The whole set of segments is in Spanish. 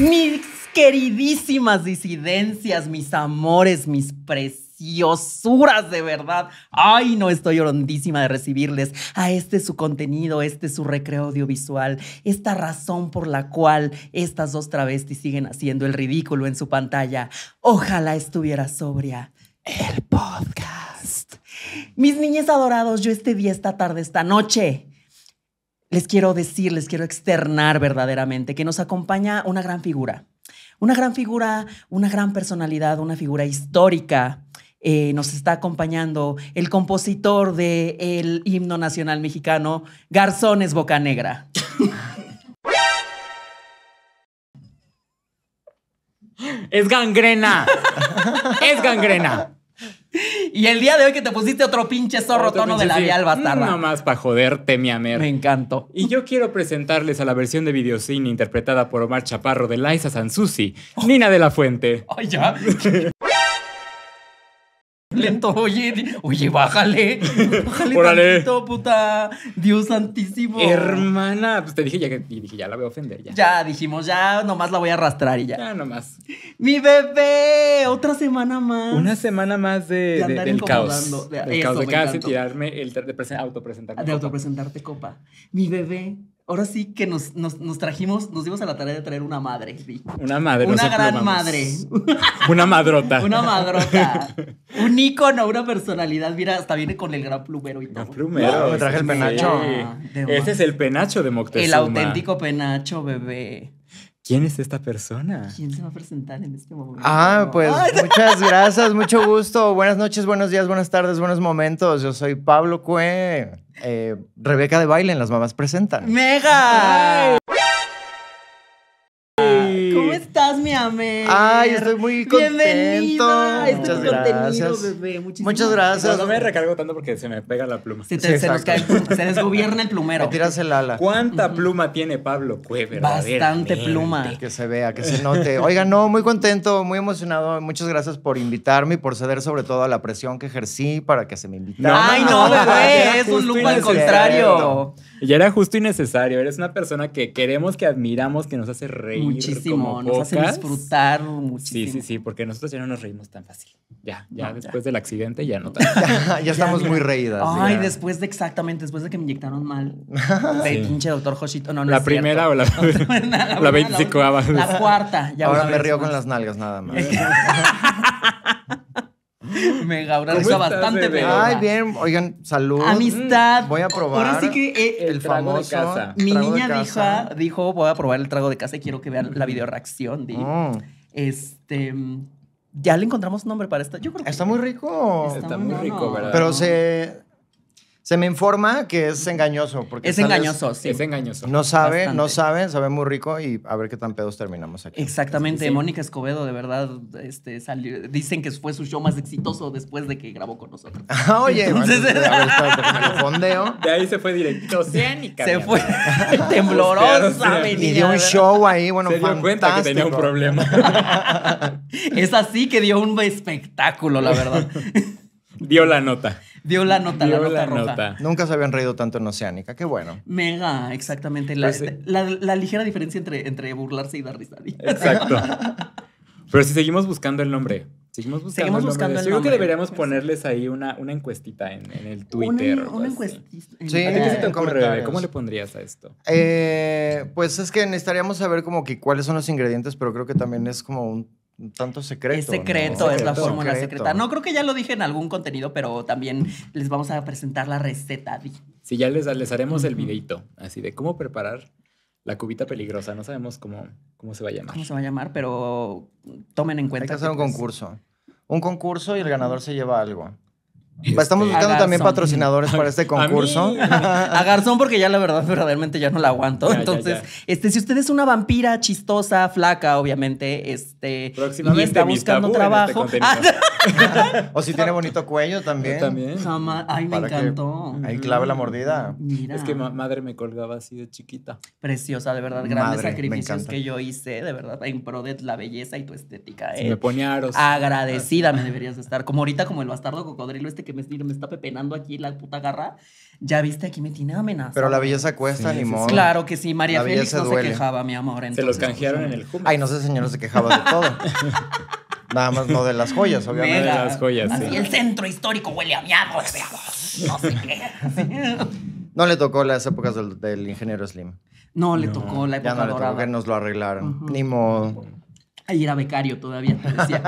Mis queridísimas disidencias, mis amores, mis preciosuras de verdad. Ay, no estoy horondísima de recibirles a este su contenido, este su recreo audiovisual, esta razón por la cual estas dos travestis siguen haciendo el ridículo en su pantalla. Ojalá estuviera sobria. El podcast. Mis niñes adorados, yo este día, esta tarde, esta noche les quiero decir, les quiero externar verdaderamente, que nos acompaña una gran figura, una gran figura, una gran personalidad, una figura histórica. Eh, nos está acompañando el compositor del el himno nacional mexicano, Garzones Bocanegra. es gangrena. es gangrena. Y el día de hoy que te pusiste otro pinche zorro tono de la sí. bastarda. Nada más para joderte, mi amer. Me encantó. Y yo quiero presentarles a la versión de videocine interpretada por Omar Chaparro de Liza Sansusi, oh. Nina de la Fuente. Ay, ya oye, oye, bájale, bájale Órale. tantito, puta, Dios santísimo. Hermana, pues te dije ya que dije, ya la voy a ofender, ya. Ya dijimos, ya nomás la voy a arrastrar y ya. Ya nomás. Mi bebé, otra semana más. Una semana más de, de, de del caos. De, y casi tirarme el de autopresentarme. De autopresentarte copa. Mi bebé, Ahora sí que nos, nos, trajimos, nos dimos a la tarea de traer una madre, Una madre. Una gran madre. Una madrota. una madrota. Un ícono, una personalidad. Mira, hasta viene con el gran plumero y todo. El plumero. traje el penacho. Este es el ah, penacho de Moctezuma. El auténtico penacho, bebé. ¿Quién es esta persona? ¿Quién se va a presentar en este momento? Ah, pues muchas gracias, mucho gusto. Buenas noches, buenos días, buenas tardes, buenos momentos. Yo soy Pablo Cue, eh, Rebeca de Baile Las Mamás Presentan. ¡Mega! Ay, estoy muy contento. Este Muchas gracias. Muchas gracias. No me recargo tanto porque se me pega la pluma. se, nos desgobierna el plumero. ¿Cuánta pluma tiene Pablo Cuever? Bastante pluma. Que se vea, que se note. Oiga, no, muy contento, muy emocionado. Muchas gracias por invitarme y por ceder sobre todo a la presión que ejercí para que se me invitara. Ay, no, bebé, es un lujo al contrario. Ya era justo y necesario. Eres una persona que queremos, que admiramos, que nos hace reír. Muchísimo, nos hace disfrutar muchísimo. Sí, sí, sí, porque nosotros ya no nos reímos tan fácil. Ya, ya después del accidente ya no tan ya, estamos muy reídas. Ay, después de exactamente, después de que me inyectaron mal. De pinche doctor Joshito. No, no La primera o la, la, la 25 La, cuarta. Ya Ahora me río con las nalgas nada más. Me está bastante, pero. Ay, bien, oigan, salud. Amistad. Voy a probar. Eh, el, trago De casa. Mi niña ah, Dijo, voy a probar el trago de casa y quiero que vean la video reacción. Mm. Este. Mm, ya le encontramos un nombre para esta. Yo creo Está muy rico. Está, muy rico, ¿verdad? Pero se se me informa que es engañoso. Porque es engañoso, sí. Es engañoso. No sabe, no sabe, sabe muy rico y a ver qué tan pedos terminamos aquí. Exactamente. Mónica Escobedo, de verdad, este, salió, dicen que fue su show más exitoso después de que grabó con nosotros. Ah, oye, Entonces, bueno, a ver, fondeo. De ahí se fue directo. Oceánica. Se fue temblorosa. y dio un show ahí, bueno, Se dio cuenta que tenía un problema. es así que dio un espectáculo, la verdad. dio la nota. Dio la nota, la nota roja. Nunca se habían reído tanto en Oceánica, qué bueno. Mega, exactamente. La, pues ligera diferencia entre, entre burlarse y dar risadillas. Exacto. Pero si seguimos buscando el nombre, Seguimos buscando, Seguimos el nombre. creo que deberíamos pues ponerles ahí una, una encuestita en, el Twitter. Una, encuestita. Sí, ¿Cómo le pondrías a esto? Eh, pues es que necesitaríamos saber como que cuáles son los ingredientes, pero creo que también es como un tanto secreto. Es secreto, es la fórmula secreta. No creo que ya lo dije en algún contenido, pero también les vamos a presentar la receta. Sí, ya les, les haremos el videito, así de cómo preparar la cubita peligrosa. No sabemos cómo, cómo se va a llamar. Cómo se va a llamar, pero tomen en cuenta. Hay que hacer un pues concurso. Un concurso y el ganador se lleva algo. Este, estamos buscando también patrocinadores para este concurso. A, Garzón, porque ya la verdad, verdaderamente ya no la aguanto. Entonces, este, si usted es una vampira chistosa, flaca, obviamente, este, y está buscando este trabajo. o si tiene bonito cuello también. también. Jamás. Ay, me encantó. Ahí clave la mordida. Es que madre me colgaba así de chiquita. Preciosa, de verdad. Grandes sacrificios que yo hice, de verdad, en pro de la belleza y tu estética. Eh. me ponía Agradecida me deberías estar. Como ahorita, como el bastardo cocodrilo este que que me, me está pepenando aquí la puta garra, ya viste, aquí me tiene amenaza. Pero la belleza cuesta, ni modo. Claro que sí, María la Félix no se quejaba, mi amor. se los canjearon pues, en el juego. Ay, no sé, no se quejaba de todo. Nada más no de las joyas, obviamente. De las joyas, Así el centro histórico huele a miago, no sé qué. No le tocó las épocas del, ingeniero Slim. No le tocó la época ya no le tocó que nos lo arreglaron. Ni modo. Ahí era becario todavía, te decía.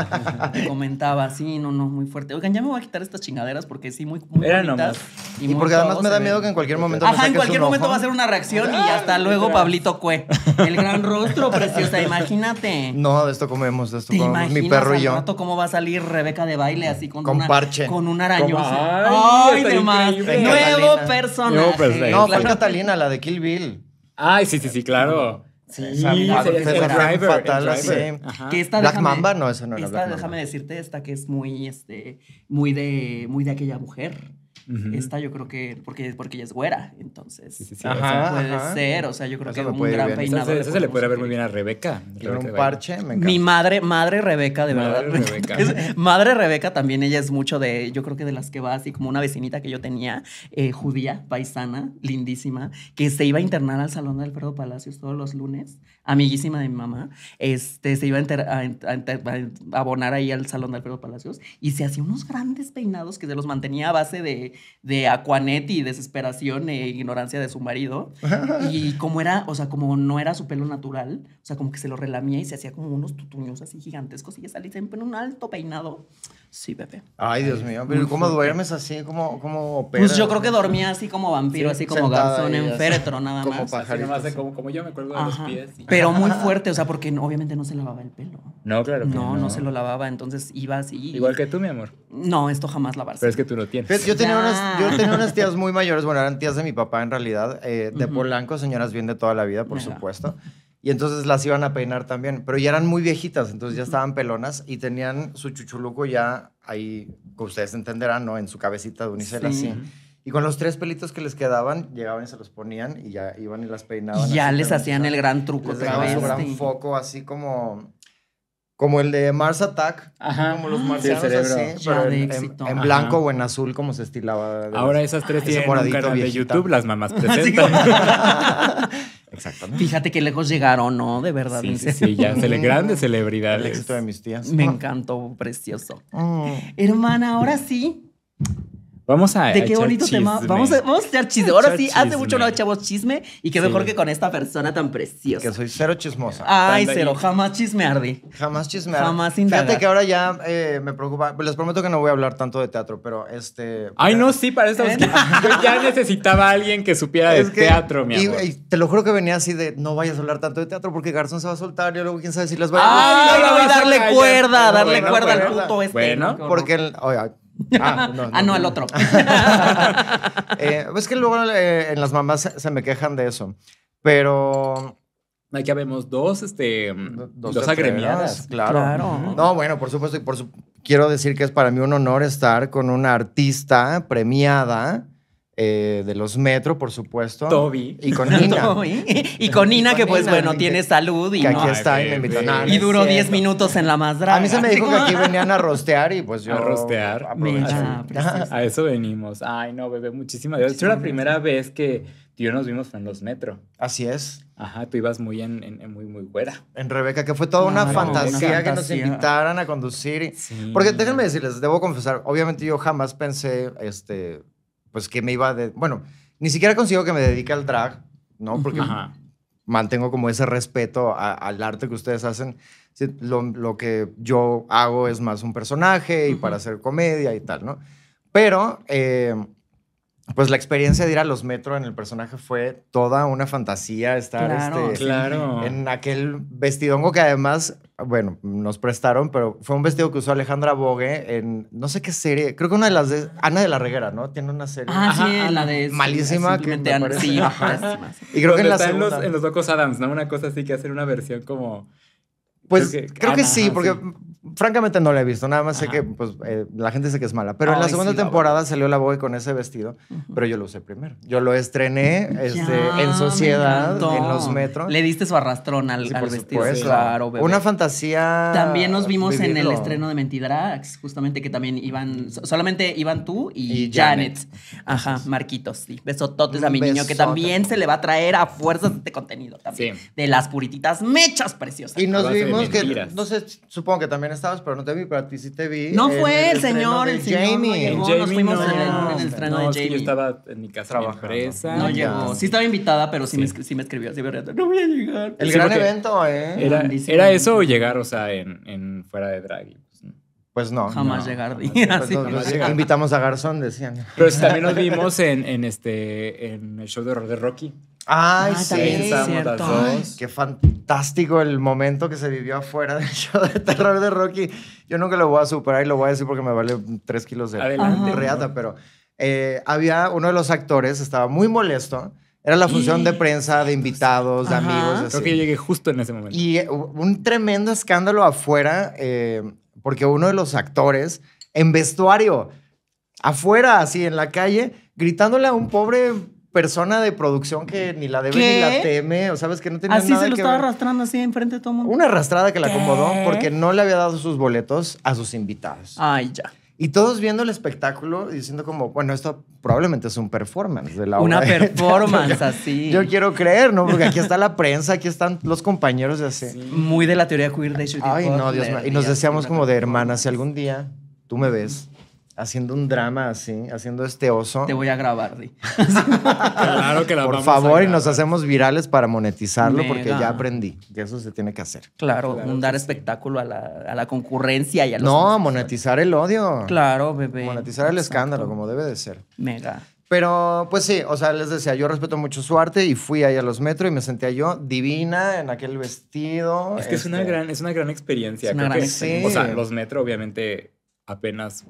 comentaba, sí, no, no, muy fuerte. Oigan, ya me voy a quitar estas chingaderas porque sí, muy, muy Era nomás. Y, porque además me da miedo que en cualquier momento Ajá, en cualquier momento va a ser una reacción y ah, hasta luego Pablito Cue. El gran rostro, preciosa, imagínate. No, de esto comemos, de esto comemos. Mi perro y yo. cómo va a salir Rebeca de baile así con, parche. Con un arañoso. Ay, de demás. Nuevo personaje. No, fue Catalina, la de Kill Bill. Ay, sí, sí, sí, claro. Sí, sería driver, fatal, el driver. Sí. Que esta, Black déjame, Mamba, no, eso no esta, era Black déjame decirte esta que es muy, este, muy de, muy de aquella mujer. Esta yo creo que, porque, porque ella es güera, entonces. puede ser, o sea, yo creo que un gran se le puede ver muy bien a Rebeca. un parche, Mi madre, madre Rebeca, de madre verdad. Rebeca. madre Rebeca también, ella es mucho de, yo creo que de las que va así, como una vecinita que yo tenía, eh, judía, paisana, lindísima, que se iba a internar al salón de Alfredo Palacios todos los lunes amiguísima de mi mamá, este, se iba a, abonar ahí al salón de Alfredo Palacios y se hacía unos grandes peinados que se los mantenía a base de, de y desesperación e ignorancia de su marido. y como era, o sea, como no era su pelo natural, o sea, como que se lo relamía y se hacía como unos tutuños así gigantescos y ya salía siempre en un alto peinado. Sí, bebé. Ay, Dios mío, pero ¿cómo duermes así? ¿Cómo, cómo Pues yo creo que dormía así como vampiro, así como garzón en féretro, nada más. Pajarito, así como, yo me acuerdo de los pies. Pero muy fuerte, o sea, porque obviamente no se lavaba el pelo. No, claro. Que no, no, se lo lavaba, entonces iba así. Igual que tú, mi amor. No, esto jamás lavarse. Pero es que tú lo tienes. yo, tenía unas, tías muy mayores, bueno, eran tías de mi papá en realidad, eh, de Polanco, señoras bien de toda la vida, por supuesto. Y entonces las iban a peinar también, pero ya eran muy viejitas, entonces ya estaban pelonas y tenían su chuchuluco ya ahí, que ustedes entenderán, ¿no? En su cabecita de unicel así. Y con los tres pelitos que les quedaban, llegaban y se los ponían y ya iban y las peinaban. ya les hacían el gran truco. Les daban su gran foco, así como, como el de Mars Attack, Ajá. como los ah, marcianos pero en, en, blanco o en azul, como se estilaba. Ahora esas tres ah, tienen un canal de YouTube, las mamás presentan. Exactamente. Fíjate qué lejos llegaron, ¿no? De verdad. Sí, sí, sí, ya, grandes celebridades. El éxito de mis tías. Me encantó, precioso. Mm. Hermana, ahora sí, Vamos a. De qué bonito tema. Vamos a, vamos echar chisme. Ahora sí, hace mucho no echamos chisme y qué mejor que con esta persona tan preciosa. Que soy cero chismosa. Ay, cero. Jamás chisme Ardi. Jamás chismear. Jamás indagar. Fíjate que ahora ya eh, me preocupa. Les prometo que no voy a hablar tanto de teatro, pero este. Ay, pues, no, sí, para eso. Yo ya necesitaba a alguien que supiera de teatro, mi amor. Y, te lo juro que venía así de no vayas a hablar tanto de teatro porque Garzón se va a soltar y luego quién sabe si las va a. ¡Ay, no, no, no, darle cuerda! Darle cuerda al puto este. Bueno, porque. Oiga Ah, ah no, al otro. Eh, pues es que luego eh, en las mamás se, me quejan de eso. Pero Aquí habemos dos, este, dos, agremiadas. Claro. No, bueno, por supuesto, y por quiero decir que es para mí un honor estar con una artista premiada eh, de los Metro, por supuesto. Toby. Y con Nina. y con Nina, que pues bueno, tiene salud. Y aquí está y duró 10 minutos en la más A mí se me dijo que aquí venían a rostear y pues yo. A rostear. Mira, a eso venimos. Ay, no, bebé, muchísimas gracias. Muchísima. Es la primera vez que tú y yo nos vimos en los Metro. Así es. Ajá, tú ibas muy en, muy, muy buena En Rebeca, que fue toda una, fantasía, que nos invitaran a conducir. Porque déjenme decirles, debo confesar, obviamente yo jamás pensé, este pues que me iba de... Bueno, ni siquiera consigo que me dedique al drag, ¿no? Porque mantengo como ese respeto al arte que ustedes hacen. Lo, lo, que yo hago es más un personaje y para hacer comedia y tal, ¿no? Pero, eh, pues la experiencia de ir a los metros en el personaje fue toda una fantasía estar este, en aquel vestidongo que además bueno, nos prestaron, pero fue un vestido que usó Alejandra Bogue en no sé qué serie, creo que una de las de Ana de la Reguera, ¿no? Tiene una serie. Ah, malísima que me Ana, sí, Y creo que en la en, los, Locos Adams, ¿no? Una cosa así que hacer una versión como Pues creo que, sí, porque francamente no la he visto, nada más sé que pues, eh, la gente dice que es mala, pero en la segunda temporada salió la boy con ese vestido, pero yo lo usé primero. Yo lo estrené este, en sociedad, en los metros. Le diste su arrastrón al, vestido. claro, Una fantasía. También nos vimos en el estreno de Mentidrax, justamente que también iban, solamente iban tú y, Janet. Ajá, Marquitos, sí. Besototes a mi niño, que también se le va a traer a fuerzas este contenido también. De las purititas mechas preciosas. Y nos vimos que, no sé, supongo que también estabas, pero no te vi, pero a ti sí te vi. No fue el, señor, el Jamie. no Jamie nos fuimos en el, de Jamie. Es que yo estaba en mi casa trabajando. no llegó. Sí estaba invitada, pero sí, Me, sí me escribió así, No voy a llegar. El gran evento, ¿eh? Era, eso o llegar, o sea, en, fuera de drag. Pues no. Jamás llegar. vi pues sí, Invitamos a Garzón, decían. Pero también nos vimos en, este, en el show de, de Rocky. Ay, ah, sí, cierto. Qué fantástico el momento que se vivió afuera del show de terror de Rocky. Yo nunca lo voy a superar y lo voy a decir porque me vale tres kilos de reata, pero eh, había uno de los actores, estaba muy molesto. Era la función de prensa, de invitados, de amigos. Creo que llegué justo en ese momento. Y eh, un tremendo escándalo afuera, eh, porque uno de los actores, en vestuario, afuera, así en la calle, gritándole a un pobre persona de producción que ni la debe ni la teme, o sabes que no tenía así nada Así se lo estaba arrastrando así enfrente de todo el mundo. Una arrastrada que la acomodó porque no le había dado sus boletos a sus invitados. Ay, ya. Y todos viendo el espectáculo diciendo como, bueno, esto probablemente es un performance de la Una performance así. Yo quiero creer, ¿no? Porque aquí está la prensa, aquí están los compañeros de hace. Muy de la teoría queer de tipo Ay, no, Dios mío. Y nos decíamos como de hermanas, si algún día tú me ves haciendo un drama así, haciendo este oso. Te voy a grabar, Di. claro que la Por favor, y nos hacemos virales para monetizarlo, porque ya aprendí que eso se tiene que hacer. Claro, dar espectáculo a la, concurrencia y a los. No, monetizar el odio. Claro, bebé. Monetizar el escándalo, como debe de ser. Mega. Pero pues sí, o sea, les decía, yo respeto mucho su arte y fui ahí a los metros y me sentía yo divina en aquel vestido. Es que es, una este gran, es una gran experiencia. Es que, O sea, los metros obviamente apenas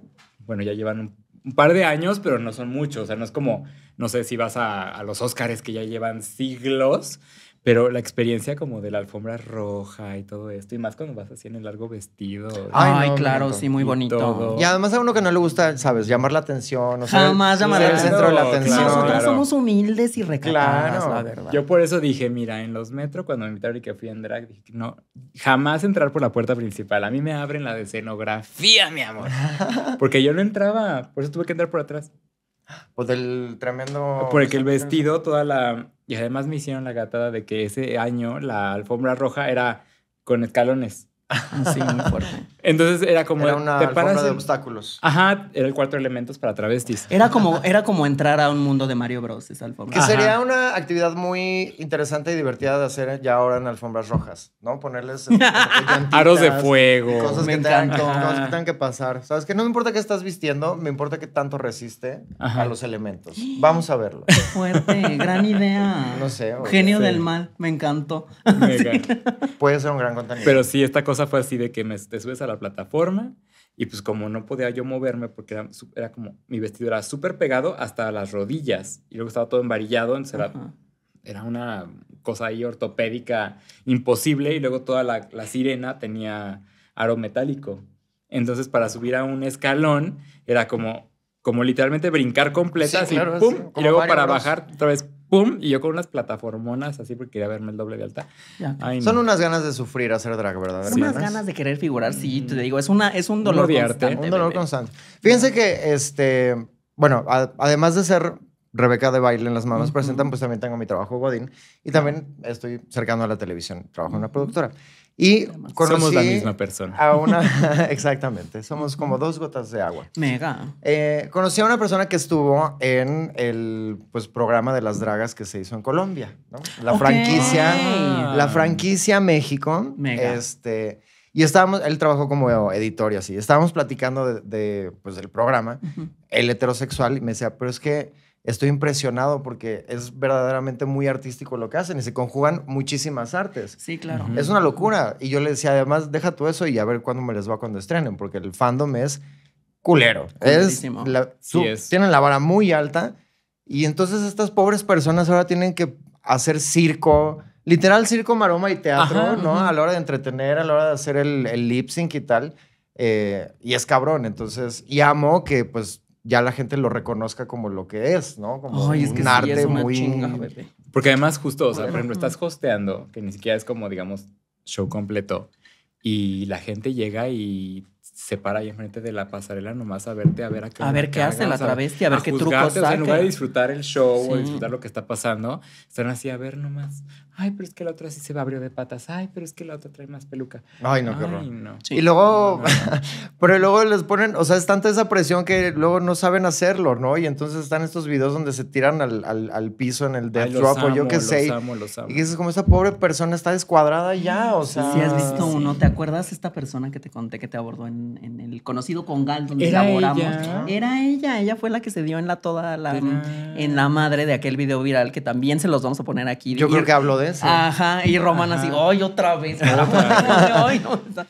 bueno, ya llevan un, par de años, pero no son muchos. O sea, no es como, no sé si vas a, a los Óscares que ya llevan siglos, pero la experiencia como de la alfombra roja y todo esto, y más cuando vas así en el largo vestido. Ay, claro, sí, muy bonito. Y, además a uno que no le gusta, ¿sabes? Llamar la atención. Jamás llamar la centro de la atención. Nosotros somos humildes y recatadas, la verdad. Yo por eso dije, mira, en los metros, cuando me invitaron y que fui en drag, dije, no, jamás entrar por la puerta principal. A mí me abren la de escenografía, mi amor. Porque yo no entraba, por eso tuve que entrar por atrás. O pues, del tremendo. Porque el vestido, toda la. Y además me hicieron la gatada de que ese año la alfombra roja era con escalones. Sí, muy fuerte. Entonces era como. una te de obstáculos. Ajá, era el cuarto elementos para travestis. Era como, era como entrar a un mundo de Mario Bros. esa alfombra. Que sería una actividad muy interesante y divertida de hacer ya ahora en alfombras rojas, ¿no? Ponerles este, aros de fuego. Cosas que, tengan, cosas que, tengan, que pasar. Sabes que no me importa qué estás vistiendo, me importa que tanto resiste a los elementos. Vamos a verlo. fuerte, gran idea. No sé. Genio del mal, me encantó. Puede ser un gran contenido. Pero sí, esta cosa fue así de que me, te subes a la plataforma y pues como no podía yo moverme porque era, como mi vestido era súper pegado hasta las rodillas y luego estaba todo embarillado, entonces era, era, una cosa ahí ortopédica imposible y luego toda la, sirena tenía aro metálico. Entonces para subir a un escalón era como como literalmente brincar completa, así, pum, y luego para bajar otra vez, ¡pum! Y yo con unas plataformonas así porque quería verme el doble de alta. Son unas ganas de sufrir hacer drag, ¿verdad? Son unas ganas de querer figurar, sí, mm. te digo, es, una, es un dolor constante. Un dolor constante. Fíjense que, este, bueno, además de ser Rebeca de baile en las manos presentan, pues también tengo mi trabajo Godín y también estoy cercano a la televisión, trabajo en una productora. Y conocí somos la misma persona. A una, exactamente, somos como dos gotas de agua. Mega. Eh, conocí a una persona que estuvo en el pues, programa de las dragas que se hizo en Colombia, La franquicia, la franquicia México. Mega. Este, y estábamos, él trabajó como editor y así. Estábamos platicando de, pues, del programa, el heterosexual, y me decía, pero es que estoy impresionado porque es verdaderamente muy artístico lo que hacen y se conjugan muchísimas artes. Sí, claro. Es una locura. Y yo le decía, además, deja tú eso y a ver cuándo me les va cuando estrenen, porque el fandom es culero. Es, Tienen la vara muy alta y entonces estas pobres personas ahora tienen que hacer circo. Literal circo, maroma y teatro, ¿no? A la hora de entretener, a la hora de hacer el, el lip sync y tal. Eh, y es cabrón, entonces, y amo que pues ya la gente lo reconozca como lo que es, ¿no? Como un arte muy... Chinga, Porque además justo, o sea, por ejemplo, estás hosteando, que ni siquiera es como, digamos, show completo, y la gente llega y se para ahí enfrente de la pasarela nomás a verte, a ver a qué... A ver qué hace la travesti, a, ver qué trucos saca. O sea, en lugar de disfrutar el show o disfrutar lo que está pasando, están así a ver nomás, ay, pero es que la otra sí se va abrió de patas, ay, pero es que la otra trae más peluca. Ay, no, qué horror. Y luego, pero luego les ponen, o sea, es tanta esa presión que luego no saben hacerlo, ¿no? Y entonces están estos videos donde se tiran al, al, al piso en el death drop o yo qué sé. Los amo, los amo. Y dices, como ¡Esa pobre persona está descuadrada ya, o sea. Si has visto uno, ¿te acuerdas esta persona que te conté que te abordó en, el conocido con Gal donde Era elaboramos? Ella. Era ella, ella fue la que se dio en la toda la, en la madre de aquel video viral que también se los vamos a poner aquí. Yo creo que habló de Ajá, y Roman así, ¡ay, otra vez!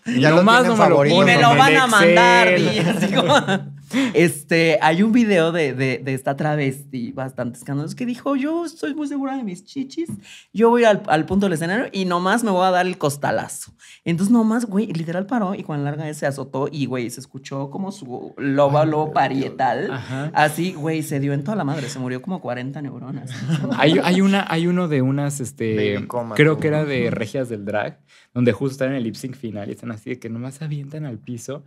Y ya lo, más no me y me lo van a mandar. Y así como... Este, hay un video de, de, esta travesti bastante escandaloso que dijo, yo estoy muy segura de mis chichis, yo voy al, al, punto del escenario y nomás me voy a dar el costalazo. Entonces nomás, güey, literal paró y cuando Larga se azotó y, güey, se escuchó como su lóbulo parietal. Así, güey, se dio en toda la madre, se murió como 40 neuronas. hay, una, hay uno de unas, este, creo que era de Regias del Drag, donde justo están en el lip sync final y están así de que nomás avientan al piso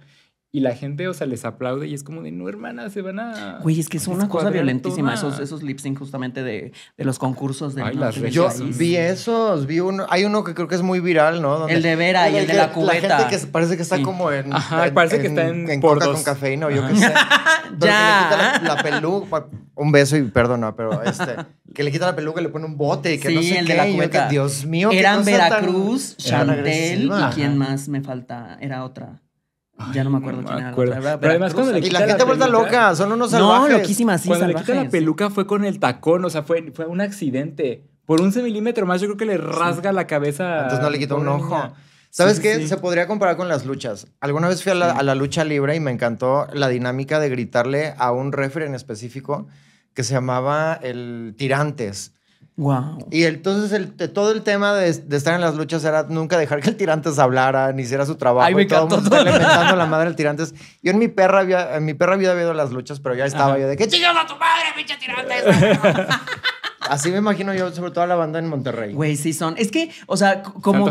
y la gente, o sea, les aplaude y es como de, no, hermana, se van a... Güey, es que es una cosa violentísima, esos, esos lip sync justamente de, de los concursos de... Ay, las Yo vi esos, vi uno, hay uno que creo que es muy viral, ¿no? el de Vera y el, de la cubeta. La gente que parece que está como en... Ajá, parece que está en... en por coca con cafeína o yo qué sé. ya. Que le quita la, peluca, un beso y perdona, pero este... Que le quita la peluca, y le pone un bote y que no sé el qué, de la cubeta. Dios mío, Eran Veracruz, Chantel y quién más me falta, era otra ya no me acuerdo La pero además cuando le y la, gente vuelta pues loca, son unos salvajes. No, loquísimas, sí, Cuando le quita la peluca fue con el tacón, o sea, fue, fue un accidente. Por un milímetros más yo creo que le rasga la cabeza. Entonces no le quita un ojo. ¿Sabes qué? Se podría comparar con las luchas. Alguna vez fui a la, lucha libre y me encantó la dinámica de gritarle a un refere en específico que se llamaba el Tirantes. Wow. Y entonces todo el tema de, estar en las luchas era nunca dejar que el tirantes hablara ni hiciera su trabajo. me y todo encantó. la madre del tirantes. Yo en mi perra había, en mi perra había habido las luchas, pero ya estaba yo de que chingados a tu madre, pinche tirantes. Así me imagino yo, sobre todo a la banda en Monterrey. Güey, sí son. Es que, o sea, como.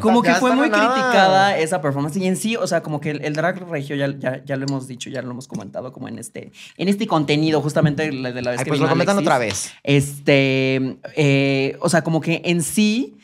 como que, fue muy criticada esa performance. Y en sí, o sea, como que el, drag regio ya, ya, lo hemos dicho, ya lo hemos comentado, como en este, en este contenido, justamente de la, vez que Pues lo comentan otra vez. Este. Eh, o sea, como que en sí.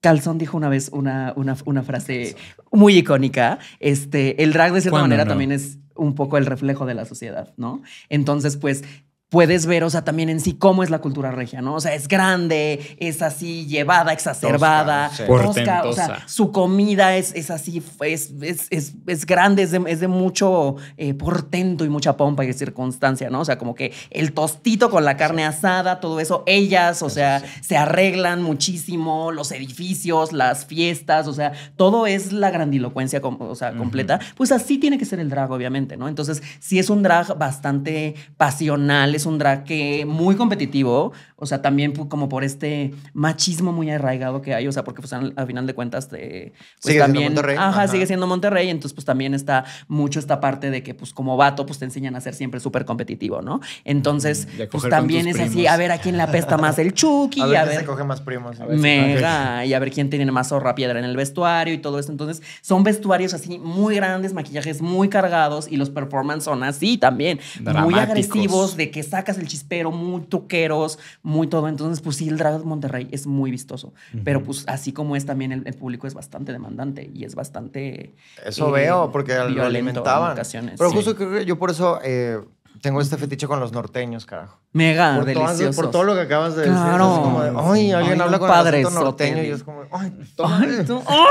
Calzón dijo una vez una, una, frase muy icónica. Este, el drag, de cierta manera, también es un poco el reflejo de la sociedad, ¿no? Entonces, pues, puedes ver, o sea, también en sí cómo es la cultura regia, ¿no? O sea, es grande, es así llevada, exacerbada, Portentosa. o sea, su comida es, así, es, es, grande, es de, mucho eh, portento y mucha pompa y circunstancia, ¿no? O sea, como que el tostito con la carne asada, todo eso, ellas, o sea, se arreglan muchísimo, los edificios, las fiestas, o sea, todo es la grandilocuencia o sea, completa. Pues así tiene que ser el drag, obviamente, ¿no? Entonces, si es un drag bastante pasional, un drag que muy competitivo, o sea, también como por este machismo muy arraigado que hay, o sea, porque pues al, final de cuentas te, pues, sigue siendo Monterrey. Ajá, sigue siendo Monterrey, entonces pues también está mucho esta parte de que pues como vato pues te enseñan a ser siempre súper competitivo, ¿no? Entonces, mm, pues también es así, a ver a quién le apesta más el Chucky, a ver, a se coge más primos, mega, y a ver quién tiene más zorra piedra en el vestuario y todo esto. Entonces, son vestuarios así muy grandes, maquillajes muy cargados y los performance son así también, muy agresivos de que sacas el chispero, muy toqueros muy todo. Entonces, pues sí, el drag Monterrey es muy vistoso. Pero pues así como es también el, público es bastante demandante y es bastante... Eso eh, veo, porque lo alimentaban. pero justo creo que yo por eso... Eh, tengo este fetiche con los norteños, carajo. Mega, por deliciosos. Todo, por todo lo que acabas de decir. Es como ay, alguien habla con los el norteño y es como, ay, tú, oh,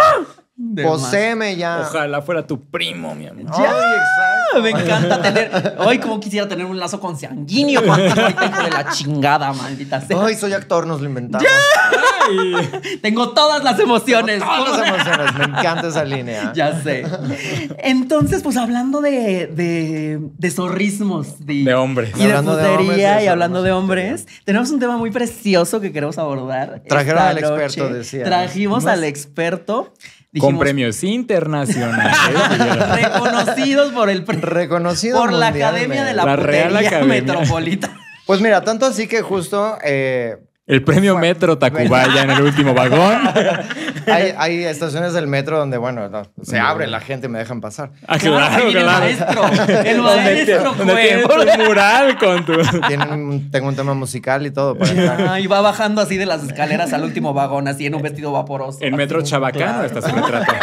Poseme ya. Ojalá fuera tu primo, mi amigo ay, exacto. Me encanta tener. Hoy, como quisiera tener un lazo con sanguíneo. hoy tengo de la chingada, maldita sea. Hoy soy actor, nos lo inventamos. Tengo todas las emociones. todas las emociones. Me encanta esa línea. Ya sé. Entonces, pues hablando de, de, de zorrismos. De, hombres. Y, hablando de putería y hablando de hombres, tenemos un tema muy precioso que queremos abordar. Trajeron al experto, decía. Trajimos al experto con premios internacionales. reconocidos por el reconocido por la Academia de la, la Real Academia. Metropolitana. Pues mira, tanto así que justo eh, el premio Metro Tacubaya en el último vagón. Hay, estaciones del metro donde, bueno, se abre la gente y me dejan pasar. Ah, claro, ah, claro. El maestro. El maestro, mural con tu... tengo un tema musical y todo. y va bajando así de las escaleras al último vagón, así en un vestido vaporoso. El metro chabacano claro. su el trato.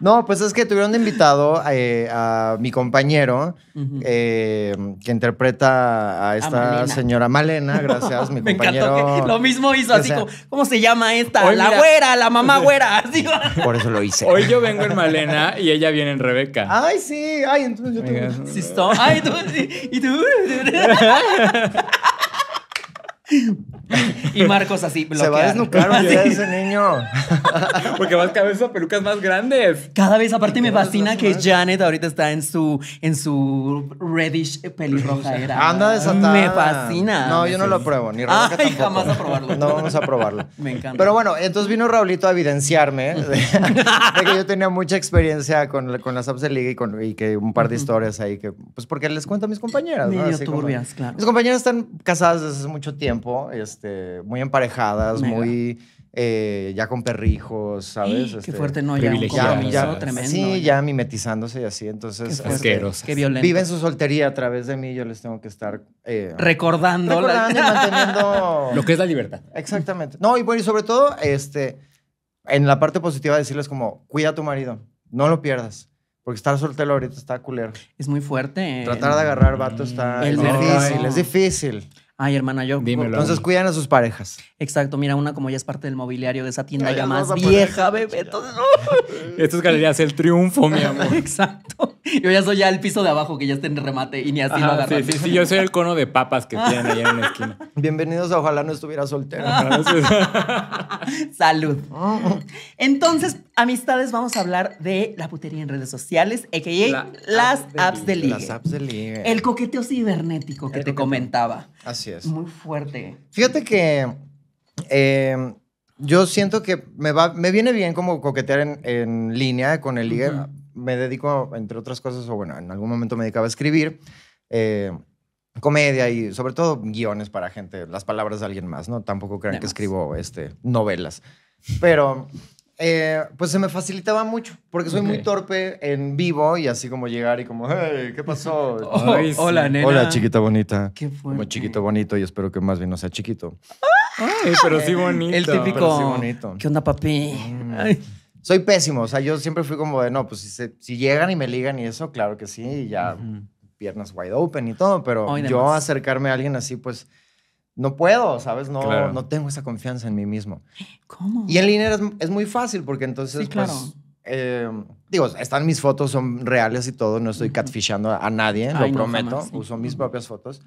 No, pues es que tuvieron invitado eh, a mi compañero eh, que interpreta a esta señora Malena. Gracias, mi Me compañero. Que lo mismo hizo, así como, ¿cómo se llama esta? la güera, la mamá güera. Por eso lo hice. Hoy yo vengo en Malena y ella viene en Rebeca. Ay, sí. Ay, entonces yo tengo. Sí, Ay, tú. Y tú. y Marcos así, bloqueado. Se va a desnucar ese niño. Porque vas cada vez a pelucas más grandes. Cada vez, aparte me fascina que Janet ahorita está en su, en su reddish pelirroja era. Anda desatada. Me fascina. No, yo no lo apruebo, ni Rebeca Ay, jamás No vamos a probarlo. me encanta. Pero bueno, entonces vino Raulito a evidenciarme de, que yo tenía mucha experiencia con, con las apps de liga y, con, que un par de historias ahí que, pues porque les cuento a mis compañeras. claro. Mis compañeras están casadas desde hace mucho tiempo, este, muy emparejadas, muy eh, ya con perrijos, ¿sabes? qué este, fuerte, no, ya tremendo. Sí, ya mimetizándose y así, entonces... Qué, este, qué violento. Viven su soltería a través de mí, yo les tengo que estar... Eh, recordando. y manteniendo... Lo que es la libertad. Exactamente. No, y bueno, y sobre todo, este, en la parte positiva decirles como, cuida a tu marido, no lo pierdas. Porque estar soltero ahorita está culero. Es muy fuerte. Eh. Tratar de agarrar vato está difícil, es difícil. Ay, hermana, yo. Entonces cuidan a sus parejas. Exacto, mira, una como ya es parte del mobiliario de esa tienda ya más vieja, bebé. Entonces, no. Esto es es el triunfo, mi amor. Exacto. Yo ya soy ya el piso de abajo que ya está en remate y ni así lo agarran. Sí, sí, sí, yo soy el cono de papas que tienen ahí en la esquina. Bienvenidos a Ojalá no estuviera soltero. Salud. Entonces, amistades, vamos a hablar de la putería en redes sociales, a.k.a. las apps de ligue. Las apps de ligue. El coqueteo cibernético que te comentaba. Así es. Muy fuerte. Fíjate que... Eh, yo siento que me, va, me viene bien como coquetear en, línea con el ligue me dedico, entre otras cosas, o bueno, en algún momento me dedicaba a escribir. Eh, comedia y sobre todo guiones para gente, las palabras de alguien más, ¿no? Tampoco crean que escribo este, novelas. Pero eh, pues se me facilitaba mucho, porque soy muy torpe en vivo y así como llegar y como, hey, ¿qué pasó? Oh, hola, nena. Hola, chiquita bonita. Qué fuerte. Como chiquito bonito y espero que más bien no sea chiquito. pero sí bonito. El típico. bonito. ¿Qué onda, papi? Ay soy pésimo. O sea, yo siempre fui como de, no, pues si, si llegan y me ligan y eso, claro que sí, ya piernas wide open y todo, pero yo acercarme a alguien así, pues no puedo, ¿sabes? No, no tengo esa confianza en mí mismo. ¿Cómo? Y en línea es, muy fácil porque entonces, pues, em, digo, están mis fotos, son reales y todo, no estoy catfishando a nadie, lo prometo, uso mis propias fotos.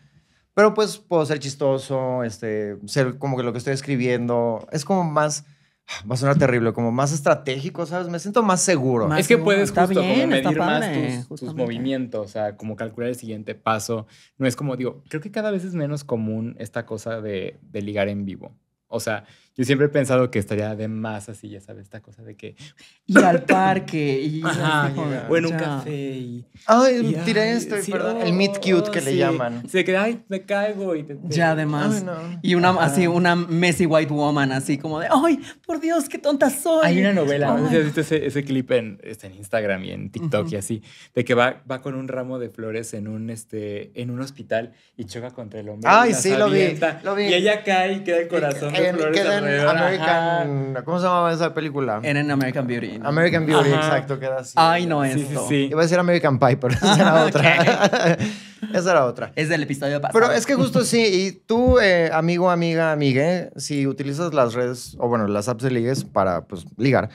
Pero pues puedo ser chistoso, este, ser como que lo que estoy escribiendo, es como más Va a sonar terrible, como más estratégico, ¿sabes? Me siento más seguro. es que puedes justo como medir más tus, movimientos, o sea, como calcular el siguiente paso. No es como, digo, creo que cada vez es menos común esta cosa de, de ligar en vivo. O sea, yo siempre he pensado que estaría de más así, ya sabes, esta cosa de que... Y al parque, o en un café, y... Ay, tiré esto, perdón. el oh, meet cute que le llaman. Se que ay, me caigo y Ya, además. Y una, así, una messy white woman, así como de, ay, por Dios, qué tonta soy. Hay una novela, no ese, clip en, este, en, Instagram y en TikTok y así, de que va, va con un ramo de flores en un, este, en un hospital y choca contra el hombre. Ay, sí, lo vi, Y ella cae y queda el corazón de flores American, ¿Cómo se llamaba esa película? en American Beauty. American Beauty, exacto, que era así. Ay, no, es Sí, Iba a decir American Pie, pero esa era ah, otra. esa era otra. Es del episodio pasado. Pero es que justo sí, y tú, eh, amigo, amiga, amigue, si utilizas las redes, o bueno, las apps de ligues para, pues, ligar,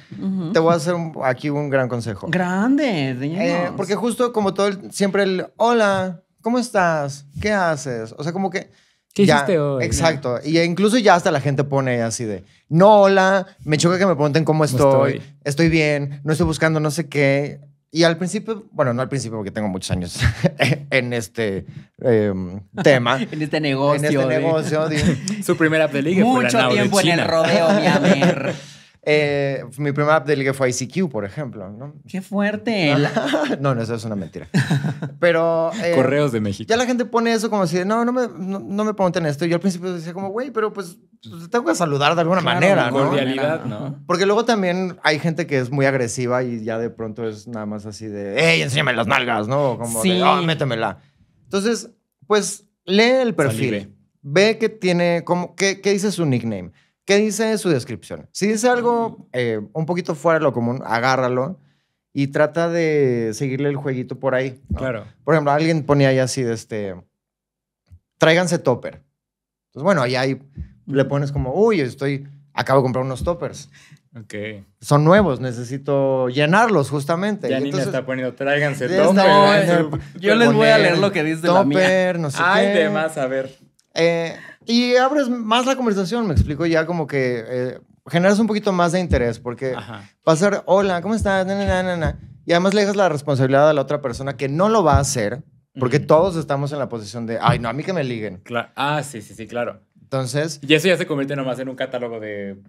te voy a hacer aquí un gran consejo. Grande, eh, Porque justo como todo, el, siempre el, hola, ¿cómo estás? ¿Qué haces? O sea, como que ¿Qué ya, hiciste hoy? Exacto. Y incluso ya hasta la gente pone así de, no, hola, me choca que me pregunten cómo estoy, estoy, bien, no estoy buscando no sé qué. Y al principio, bueno, no al principio porque tengo muchos años en este em, tema. en este negocio. En este negocio. Su primera película. Mucho tiempo en el rodeo, mi amor. Eh, mi primer de que fue ICQ, por ejemplo. ¿no? ¡Qué fuerte! no, no, eso es una mentira. Pero. Eh, Correos de México. Ya la gente pone eso como si, no, no me, no, me esto. yo al principio decía, como, güey, pero pues, pues tengo que saludar de alguna manera, ¿no? Cordialidad, ¿no? Porque luego también hay gente que es muy agresiva y ya de pronto es nada más así de, hey, enséñame las nalgas, ¿no? Como sí. Ah, métemela. Entonces, pues lee el perfil. Ve que tiene, como, qué, qué dice su nickname ¿Qué dice su descripción? Si dice algo eh, un poquito fuera de lo común, agárralo y trata de seguirle el jueguito por ahí. Claro. Por ejemplo, alguien ponía ahí así de este, tráiganse topper. Entonces, bueno, ahí, ahí le pones como, uy, estoy, acabo de comprar unos toppers. Ok. Son nuevos, necesito llenarlos justamente. Ya ni me está poniendo, tráiganse topper. yo les voy a leer lo que dice de la mía. No sé Ay, de más, a ver. Eh, y abres más la conversación, me explico, ya como que eh, generas un poquito más de interés, porque pasar, hola, ¿cómo estás? y además le dejas la responsabilidad a la otra persona que no lo va a hacer, porque todos estamos en la posición de, ay, no, a mí que me liguen. Ah, sí, sí, sí, claro. Entonces. Y eso ya se convierte nomás en un catálogo de.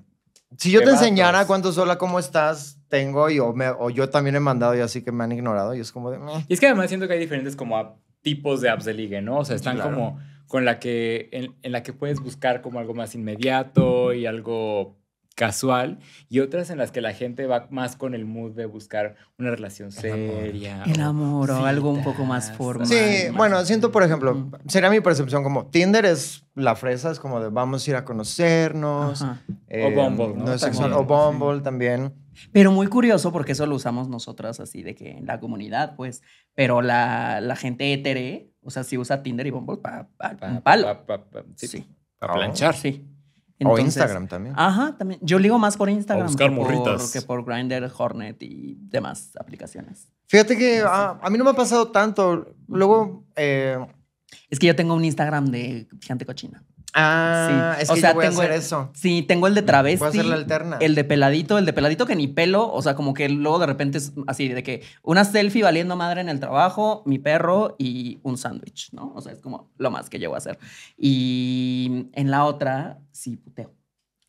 Si yo te enseñara cuántos hola, cómo estás, tengo, y o, me, yo también he mandado y así que me han ignorado, y es como de. Y es que además siento que hay diferentes como tipos de apps de ligue, ¿no? O sea, están como con la que, en, la que puedes buscar como algo más inmediato y algo casual, y otras en las que la gente va más con el mood de buscar una relación seria. El amor, o, algo un poco más formal. Sí, bueno, siento, por ejemplo, será mi percepción como Tinder es la fresa, es como de vamos a ir a conocernos. o em, Bumble, ¿no? o Bumble también. Pero muy curioso porque eso lo usamos nosotras así de que en la comunidad, pues, pero la, la gente hétere o sea, si usa Tinder y Bumble para pa, pa, palo. Pa, Para planchar. Sí. o Instagram también. Ajá, también. Yo ligo más por Instagram buscar que, que, por, Grindr, Hornet y demás aplicaciones. Fíjate que ah, a, mí no me ha pasado tanto. Luego. Eh, es que yo tengo un Instagram de gigante cochina. Ah, sí. es que o sea, tengo eso. Sí, tengo el de travesti. la alterna. El de peladito, el de peladito que ni pelo, o sea, como que luego de repente es así de que una selfie valiendo madre en el trabajo, mi perro y un sándwich, ¿no? O sea, es como lo más que llevo a hacer. Y en la otra, sí, puteo.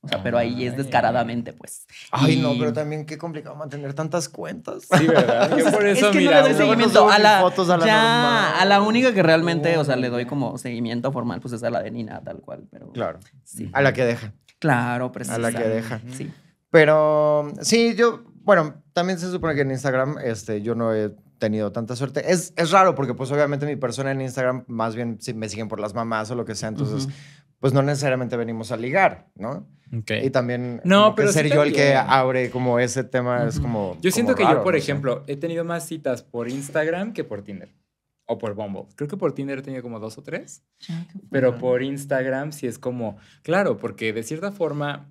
O sea, pero ahí es descaradamente, pues. Ay, no, pero también qué complicado mantener tantas cuentas. Sí, ¿verdad? Yo por eso, es que no le doy seguimiento a la, a la ya, a la única que realmente, o sea, le doy como seguimiento formal, pues es a la de Nina, tal cual, pero... Claro. Sí. A la que deja. Claro, precisamente. A la que deja. Sí. Pero sí, yo, bueno, también se supone que en Instagram, este, yo no he tenido tanta suerte. Es, raro porque pues obviamente mi persona en Instagram más bien si me siguen por las mamás o lo que sea, entonces pues no necesariamente venimos a ligar, ¿no? Y también no, pero ser yo el que abre como ese tema es como... Yo siento que yo, por ejemplo, he tenido más citas por Instagram que por Tinder. O por Bumble. Creo que por Tinder he tenido como dos o tres. pero por Instagram sí es como... Claro, porque de cierta forma...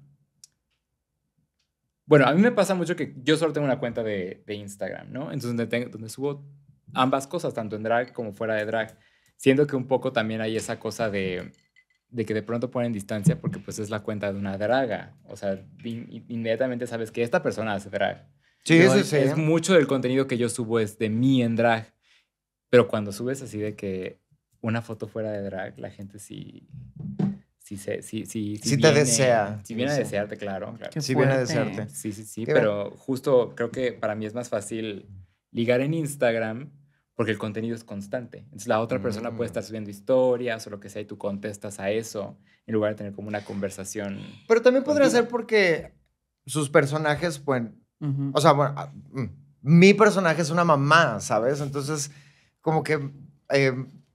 Bueno, a mí me pasa mucho que yo solo tengo una cuenta de, Instagram, ¿no? Entonces, donde, donde subo ambas cosas, tanto en drag como fuera de drag. Siento que un poco también hay esa cosa de de que de pronto ponen distancia porque pues es la cuenta de una draga. O sea, inmediatamente sabes que esta persona hace drag. Sí, no, Es mucho del contenido que yo subo es de mí en drag. Pero cuando subes así de que una foto fuera de drag, la gente sí... Sí, sí, sí, sí, te desea. Si viene a desearte, claro. claro. viene a desearte. Sí, sí, sí. pero justo creo que para mí es más fácil ligar en Instagram porque el contenido es constante. Entonces la otra persona puede estar mm. subiendo historias o lo que sea y tú contestas a eso en lugar de tener como una conversación. Pero también podría ser porque sus personajes, pueden... o sea, bueno, ah, mm, mi personaje es una mamá, ¿sabes? Entonces, como que eh,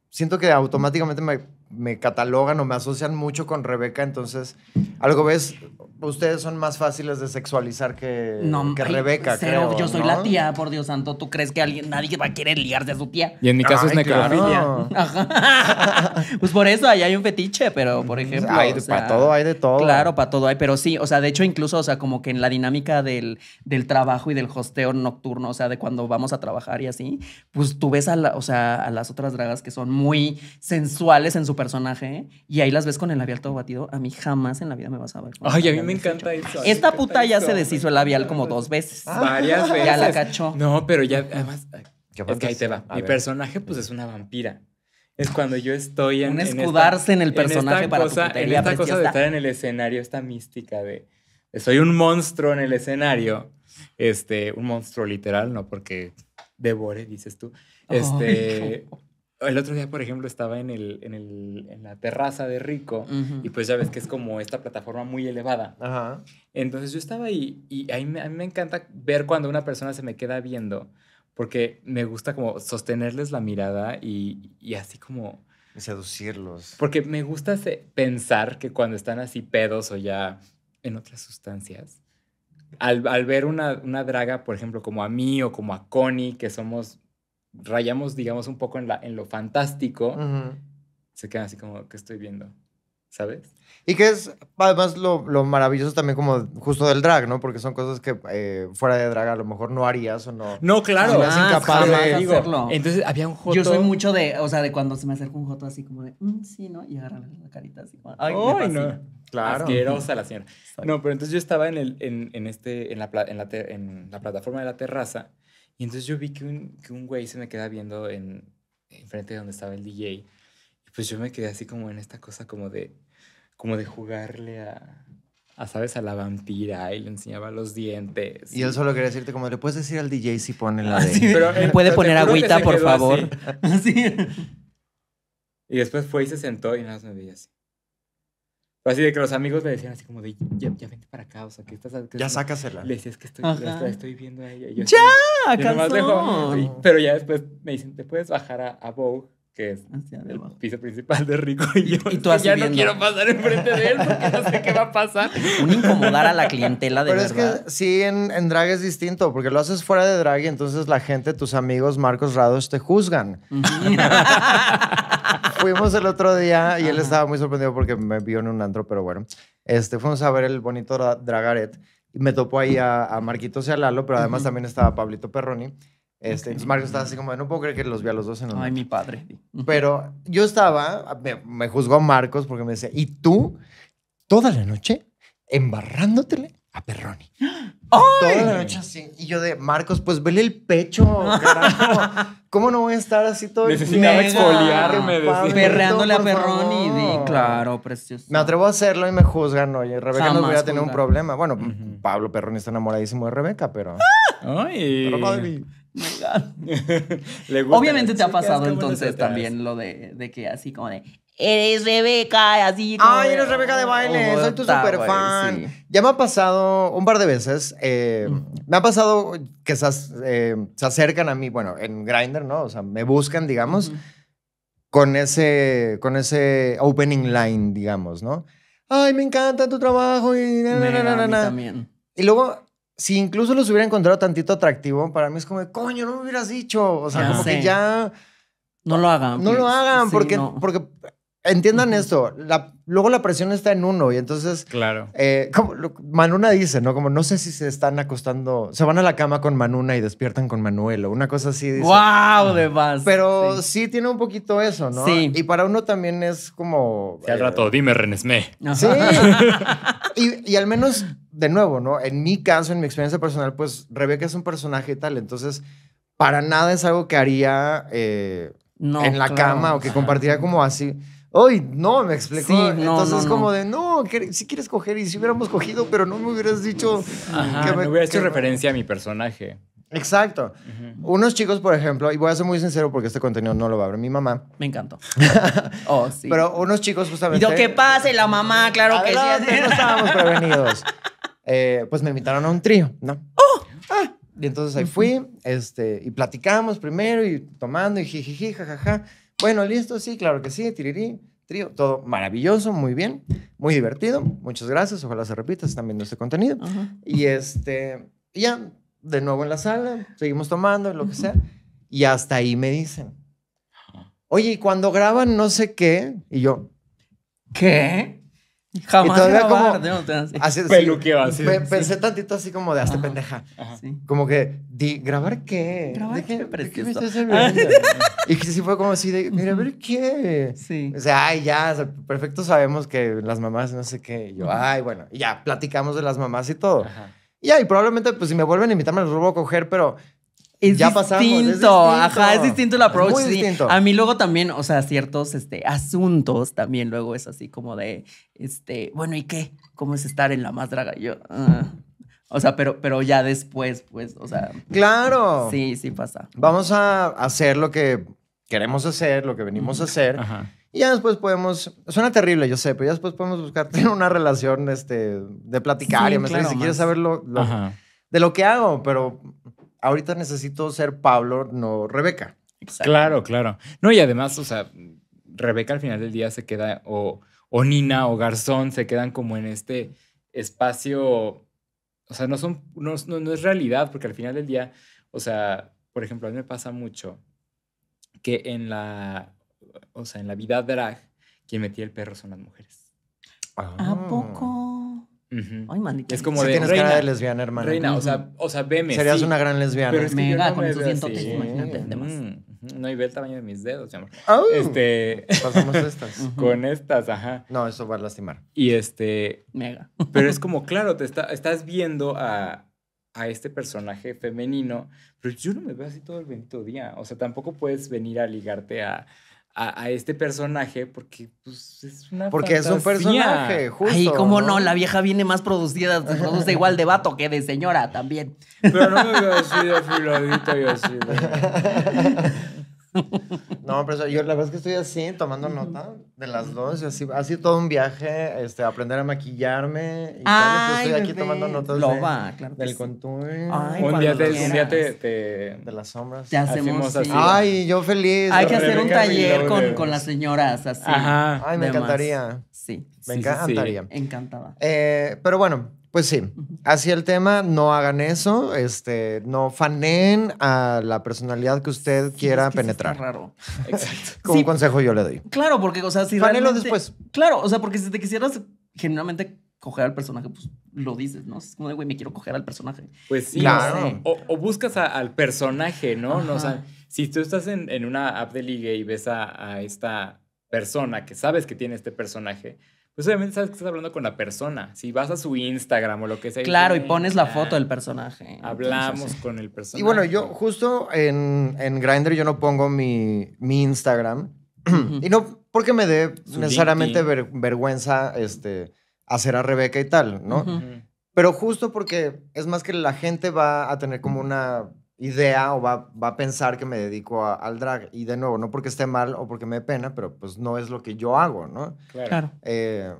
siento que automáticamente me me catalogan o me asocian mucho con Rebeca, entonces algo ves, ustedes son más fáciles de sexualizar que, Rebeca. creo, yo soy la tía, por Dios santo, ¿tú crees que alguien, nadie va a querer liarse a su tía? Y en mi caso es necrofilia. pues por eso ahí hay un fetiche, pero por ejemplo. Hay, para todo hay de todo. Claro, para todo hay, pero sí, o sea, de hecho, incluso, o sea, como que en la dinámica del, del trabajo y del hosteo nocturno, o sea, de cuando vamos a trabajar y así, pues tú ves o sea, a las otras dragas que son muy sensuales en su personaje y ahí las ves con el labial todo batido. A mí jamás en la vida me vas a ver. Ay, a mí me encanta eso. Esta puta ya se deshizo el labial como dos veces. Ah. varias veces. Ya la cachó. No, pero ya, además, que ahí te va. Mi personaje, pues, es una vampira. Es cuando yo estoy en. Un escudarse en, el personaje para cosa, esta cosa de estar en el escenario, esta mística de. Soy un monstruo en el escenario. Este, un monstruo literal, ¿no? Porque devore, dices tú. Este el otro día, por ejemplo, estaba en, el, en, la terraza de Rico y pues ya ves que es como esta plataforma muy elevada. Entonces yo estaba ahí y a mí, me, encanta ver cuando una persona se me queda viendo porque me gusta como sostenerles la mirada y, así como... seducirlos. Porque me gusta pensar que cuando están así pedos o ya en otras sustancias, al, al ver una, una draga, por ejemplo, como a mí o como a Connie, que somos rayamos, digamos, un poco en, la, en lo fantástico, se quedan así como, que estoy viendo? ¿Sabes? Y que es además lo, lo, maravilloso también como justo del drag, ¿no? Porque son cosas que eh, fuera de drag a lo mejor no harías o no. No, claro. No, de hacerlo. Entonces había un joto. Yo soy mucho de, o sea, de cuando se me acerca un joto así como de, mm, sí, ¿no? Y agarrarle la carita así como, ay, no. Claro. Asquerosa la señora. No, pero entonces yo estaba en, el, en, este, en la, en la plataforma de la terraza y entonces yo vi que un, güey se me queda viendo en, frente de donde estaba el DJ. Y pues yo me quedé así como en esta cosa como de, como de jugarle a, ¿sabes? A la vampira y le enseñaba los dientes. Y, él solo quería decirte como, le puedes decir al DJ si pone la ah, de... Sí, pero puede poner agüita, por favor. Y después fue y se sentó y nada más me veía así así de que los amigos me decían así como de, ya, vente para acá, o sea, que estás... ya sácasela. Le decías que estoy, estoy viendo a ella. Y ¡Ya! Yo, pero ya después me dicen, ¿te puedes bajar a, a que es ah, el piso principal de Rico y yo. Y tú así ya no quiero pasar enfrente de él porque no sé qué va a pasar. Un incomodar a la clientela de Pero es que sí, en, en, drag es distinto, porque lo haces fuera de drag y entonces la gente, tus amigos Marcos Rados, te juzgan. fuimos el otro día y él estaba muy sorprendido porque me vio en un antro, pero bueno. Este, fuimos a ver el bonito Dragaret y me topó ahí a, a Marquitos y a Lalo, pero además también estaba Pablito Perroni. Este, Marcos estaba así como, no puedo creer que los vea a los dos en el. Ay, mi padre. Pero yo estaba, me, juzgó Marcos porque me decía, ¿y tú toda la noche embarrándotele a Perroni? Toda la noche así. Y yo de, Marcos, pues vele el pecho, carajo. ¿Cómo no voy a estar así todo el Necesitaba exfoliarme. Perreándole a Perroni. claro, precioso. Me atrevo a hacerlo y me juzgan. Oye, Rebeca Jamás no a tener un problema. Bueno, Pablo Perroni está enamoradísimo de Rebeca, pero... ¡Ay! Pero Obviamente te ha pasado entonces también lo de, de que así como de, Eres Rebeca, así. Como Ay, eres Rebeca de baile, soy tu super fan. Ya me ha pasado un par de veces. Eh, mm. Me ha pasado que se, eh, se, acercan a mí, bueno, en Grindr, ¿no? O sea, me buscan, digamos, con, ese, con ese opening line, digamos, ¿no? Ay, me encanta tu trabajo y. También. Y luego si incluso los hubiera encontrado tantito atractivo, para mí es como, coño, no me hubieras dicho. O sea, como que ya... No lo hagan. No lo pues. hagan, porque, porque entiendan esto. La, luego la presión está en uno y entonces. Claro. Eh, como Manuna dice, ¿no? Como no sé si se están acostando, se van a la cama con Manuna y despiertan con Manuel o una cosa así. ¡Wow! De más. Pero sí. tiene un poquito eso, ¿no? Sí. Y para uno también es como. Sí, al rato, eh, dime, Renesme. Sí. y al menos de nuevo, ¿no? En mi caso, en mi experiencia personal, pues Rebeca es un personaje tal, entonces para nada es algo que haría eh, en la cama o que compartiría como así. Ay, no, me explicó. Entonces, como de, no, si quieres coger y si hubiéramos cogido, pero no me hubieras dicho. que me, hubieras hecho referencia a mi personaje. Exacto. Unos chicos, por ejemplo, y voy a ser muy sincero porque este contenido no lo va a ver mi mamá. Me encantó. oh, sí. Pero unos chicos justamente... Y lo que pase, la mamá, claro que sí. No estábamos prevenidos. Eh, pues me invitaron a un trío, ¿no? ¡Oh! Ah, y entonces ahí fui, este, y platicamos primero, y tomando, y jiji jajaja. Bueno, listo, sí, claro que sí, tirirí, trío, todo maravilloso, muy bien, muy divertido. Muchas gracias, ojalá se repita, están viendo este contenido. Y este, ya, de nuevo en la sala, seguimos tomando, lo que sea, y hasta ahí me dicen, oye, y cuando graban no sé qué, y yo, ¿qué? Jamás. Y todavía como. Así, Peluqueo, así. pensé tantito así como de hasta pendeja. Como que, di, ¿grabar qué? ¿Grabar qué, qué, me y sí fue como así de, mira, ver qué. Sí. O sea, ay, ya, perfecto, sabemos que las mamás no sé qué. yo, ay, bueno, y ya, platicamos de las mamás y todo. Y ahí probablemente, pues si me vuelven a invitar, me los vuelvo a coger, pero es ya distinto. Pasamos, es distinto. Ajá, es distinto el approach. A mí luego también, o sea, ciertos este, asuntos también luego es así como de, este, bueno, ¿y qué? ¿Cómo es estar en la más draga? Yo, ah". o sea, pero, pero ya después, pues, o sea. Claro. Sí, sí pasa. Vamos a hacer lo que queremos hacer, lo que venimos a hacer. Y ya después podemos, suena terrible, yo sé, pero ya después podemos buscar tener una relación este, de platicar y me si quieres saber de lo que hago, pero ahorita necesito ser Pablo, no Rebeca. Claro, claro. No, y además, o sea, Rebeca al final del día se queda, o, Nina o Garzón se quedan como en este espacio o sea, no, son, no, no, es realidad, porque al final del día, o sea, por ejemplo, a mí me pasa mucho que en la, o sea, en la vida drag, quien metía el perro son las mujeres. ¿A poco? Ay, mandito. Es como de, tienes reina, cara de lesbiana, hermana. Reina, o, sea, o sea, veme. Serías una gran lesbiana. Pero es Mega, no con esos dientotes, imagínate, además. No, y ve el tamaño de mis dedos, mi amor. este... Pasamos estas. Con estas, ajá. No, eso va a lastimar. Y este... Mega. pero es como, claro, te estás viendo a, a este personaje femenino, pero yo no me veo así todo el bendito día. O sea, tampoco puedes venir a ligarte a a, este personaje porque pues, es una Porque es un personaje, justo. Y como ¿no? la vieja viene más producida, se produce igual de vato que de señora también. Pero no me veo así de afiladito y así. No, pero yo la verdad es que estoy así, tomando nota de las dos. así, ha sido todo un viaje, este, aprender a maquillarme. Y estoy aquí tomando notas del contour. un, día un, día te, De las sombras. Te hacemos así. Ay, yo feliz. Hay que hacer un taller con, con, las señoras, así. Ajá. Ay, me encantaría. Sí. Me encantaría. Encantada. Eh, pero bueno, pues sí, así el tema, no hagan eso, este, no faneen a la personalidad que usted quiera penetrar. raro. Exacto. Como un consejo yo le doy. Claro, porque, o sea, si Fanelo después. Claro, o sea, porque si te quisieras genuinamente coger al personaje, pues lo dices, ¿no? Es como de, güey, me quiero coger al personaje. Pues sí, claro. o, buscas al personaje, ¿no? no o sea, si tú estás en, una app de ligue y ves a esta persona que sabes que tiene este personaje, pues obviamente sabes que estás hablando con la persona. Si vas a su Instagram o lo que sea. Claro, y, pones la ah, foto del personaje. Hablamos con el personaje. Y bueno, yo justo en, en Grindr yo no pongo mi, mi Instagram. y no porque me dé necesariamente vergüenza este, hacer a Rebeca y tal, ¿no? Pero justo porque es más que la gente va a tener como una idea o va, va a pensar que me dedico al drag. Y de nuevo, no porque esté mal o porque me dé pena, pero pues no es lo que yo hago, ¿no? Eh,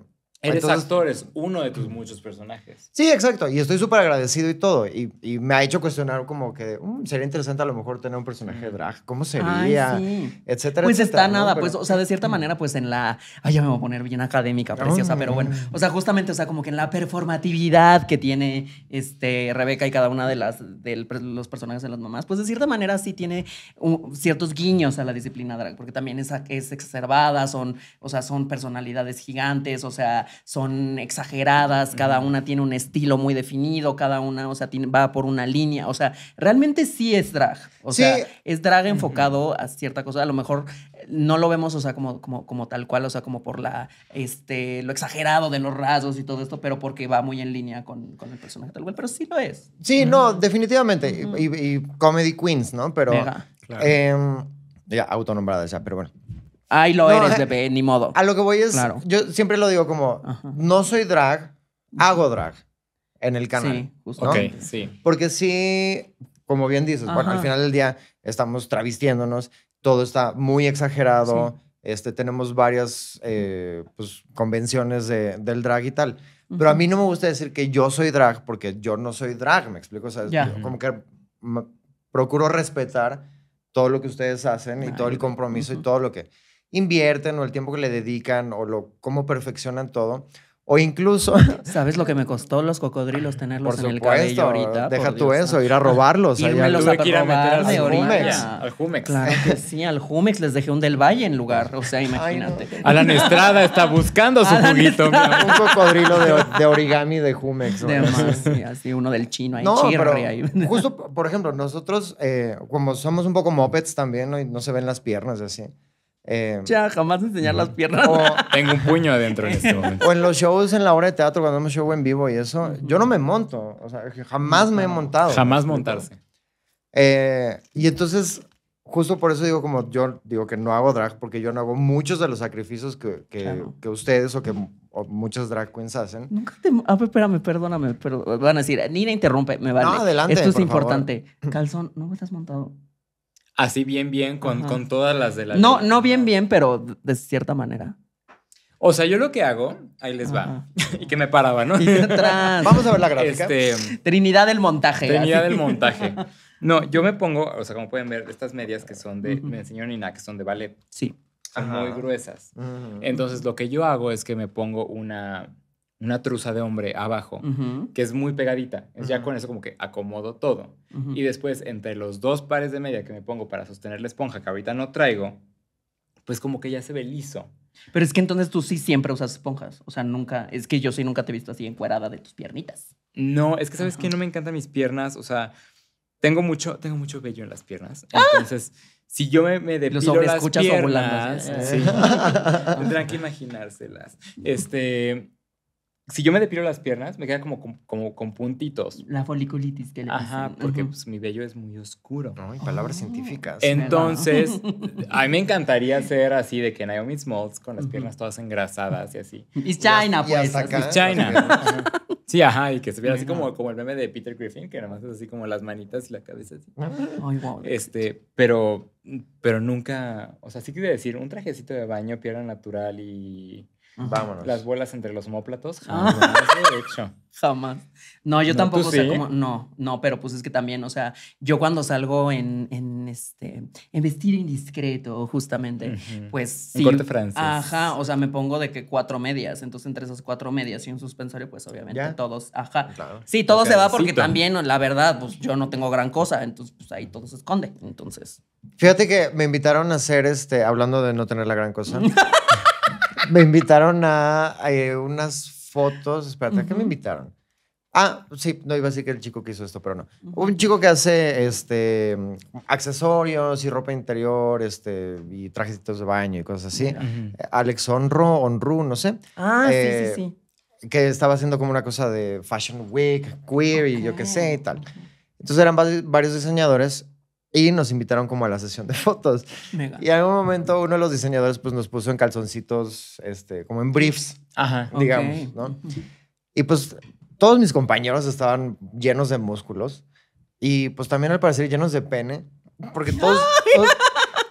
Eres actor, es uno de tus muchos personajes. Sí, exacto. Y estoy súper agradecido y todo. Y, me ha hecho cuestionar como que mm, sería interesante a lo mejor tener un personaje drag. ¿Cómo sería? sí. Etcétera. Pues está nada. pues, o sea, de cierta manera, pues en la... Ay, ya me voy a poner bien académica, preciosa. pero bueno, o sea, justamente, o sea, como que en la performatividad que tiene este, Rebeca y cada una de las los personajes de las mamás, pues de cierta manera sí tiene ciertos guiños a la disciplina drag. Porque también es, es exacerbada, son, o sea, son personalidades gigantes, o sea son exageradas, cada una tiene un estilo muy definido, cada una, o sea, va por una línea, o sea, realmente sí es drag, o sea, es drag enfocado a cierta cosa, a lo mejor eh, no lo vemos, o sea, como, como, como tal cual, o sea, como por la, este, lo exagerado de los rasgos y todo esto, pero porque va muy en línea con, el personaje tal cual, pero sí lo es. Sí, no, definitivamente, y, comedy queens, ¿no? Pero... Em, ya autonombrada esa, pero bueno. Ay, lo eres, eh, ni modo. A lo que voy es, yo siempre lo digo como, no soy drag, hago drag en el canal. Sí, justo. sí. Porque sí, como bien dices, bueno, al final del día estamos travistiéndonos, todo está muy exagerado, este, tenemos varias eh, pues, convenciones de, del drag y tal. Pero a mí no me gusta decir que yo soy drag porque yo no soy drag, ¿me explico? O sea, como que procuro respetar todo lo que ustedes hacen y todo el compromiso y todo lo que invierten o el tiempo que le dedican o lo, cómo perfeccionan todo. O incluso... ¿Sabes lo que me costó los cocodrilos tenerlos en el cabello ahorita? Deja tú eso, ir a robarlos. Ah, allá. a a meter al Jumex. Al sí, al Jumex les dejé un del Valle en lugar. O sea, imagínate. a la Alan Estrada está buscando su juguito. Un cocodrilo de, origami de Jumex. De más, así uno del chino no, pero ahí. Justo, por ejemplo, nosotros, eh, como somos un poco mopeds también, no se ven las piernas así. Em, ya, jamás enseñar las piernas. O, Tengo un puño adentro en este momento. O en los shows, en la obra de teatro, cuando hemos show en vivo y eso, yo no me monto. O sea, jamás me he montado. Jamás montarse. Eh, y entonces, justo por eso digo, como yo digo que no hago drag, porque yo no hago muchos de los sacrificios que, que, ustedes o que muchas drag queens hacen. Nunca te. Ah, espérame, perdóname, pero van a decir, Nina interrumpe, me vale. No, adelante. Esto es importante. Calzón, no me estás montado así bien, bien, con, con todas las de la... No, no bien, bien, pero de cierta manera. O sea, yo lo que hago, ahí les va, y que me paraba, ¿no? Y Vamos a ver la gráfica. Este, Trinidad del montaje. Trinidad del montaje. No, yo me pongo, o sea, como pueden ver, estas medias que son de, me enseñó Nina, que son de ballet. Sí. Son muy gruesas. Entonces, lo que yo hago es que me pongo una, una trusa de hombre abajo, que es muy pegadita. Ya con eso como que acomodo todo. Y después, entre los dos pares de media que me pongo para sostener la esponja, que ahorita no traigo, pues como que ya se ve liso. Pero es que entonces tú sí siempre usas esponjas. O sea, nunca, es que yo sí nunca te he visto así encuerada de tus piernitas. No, es que sabes que no me encantan mis piernas. O sea, tengo mucho, tengo mucho vello en las piernas. ¡Ah! Entonces, si yo me, me depilo Los las piernas, ¿eh? sí, tendrán que imaginárselas. Este, si yo me depilo las piernas, me queda como, como, con puntitos. La foliculitis que le Ajá, porque pues, mi vello es muy oscuro. No, palabras ah, científicas. Entonces, a mí me encantaría ser así de que Naomi Smalls con las piernas todas engrasadas y así. It's China, pues. Y China. Sí, ajá, y que se vea así como, como el meme de Peter Griffin, que nada más es así como las manitas y la cabeza así. Ah. Ay, wow. Este, pero, pero nunca, o sea, sí quiere decir, un trajecito de baño, pierna natural y Vámonos. Las vuelas entre los móplatos. Ah. Jamás hecho. Jamás. No, yo tampoco, sé cómo no, no, pero pues es que también, o sea, yo cuando salgo en, en este, en vestir indiscreto, justamente, pues sí. francés. Ajá, o sea, me pongo de que cuatro medias, entonces entre esas cuatro medias y un suspensario pues obviamente todos, ajá. Sí, todo se va porque también, la verdad, pues yo no tengo gran cosa, entonces pues, ahí todo se esconde, entonces. Fíjate que me invitaron a hacer, este, hablando de no tener la gran cosa. me invitaron a, eh, unas fotos. Espérate, qué me invitaron? Ah, sí, no iba a decir que el chico que hizo esto, pero no. Un chico que hace este accesorios y ropa interior, este, y trajecitos de baño y cosas así. Eh, Alex Honro, no sé. Ah, sí, sí, eh, sí. Que estaba haciendo como una cosa de Fashion Week, queer y yo qué sé y tal. Entonces eran varios diseñadores y nos invitaron como a la sesión de fotos. Y en algún momento uno de los diseñadores pues nos puso en calzoncitos, este, como en briefs, digamos, Y pues todos mis compañeros estaban llenos de músculos y pues también al parecer llenos de pene, porque todos,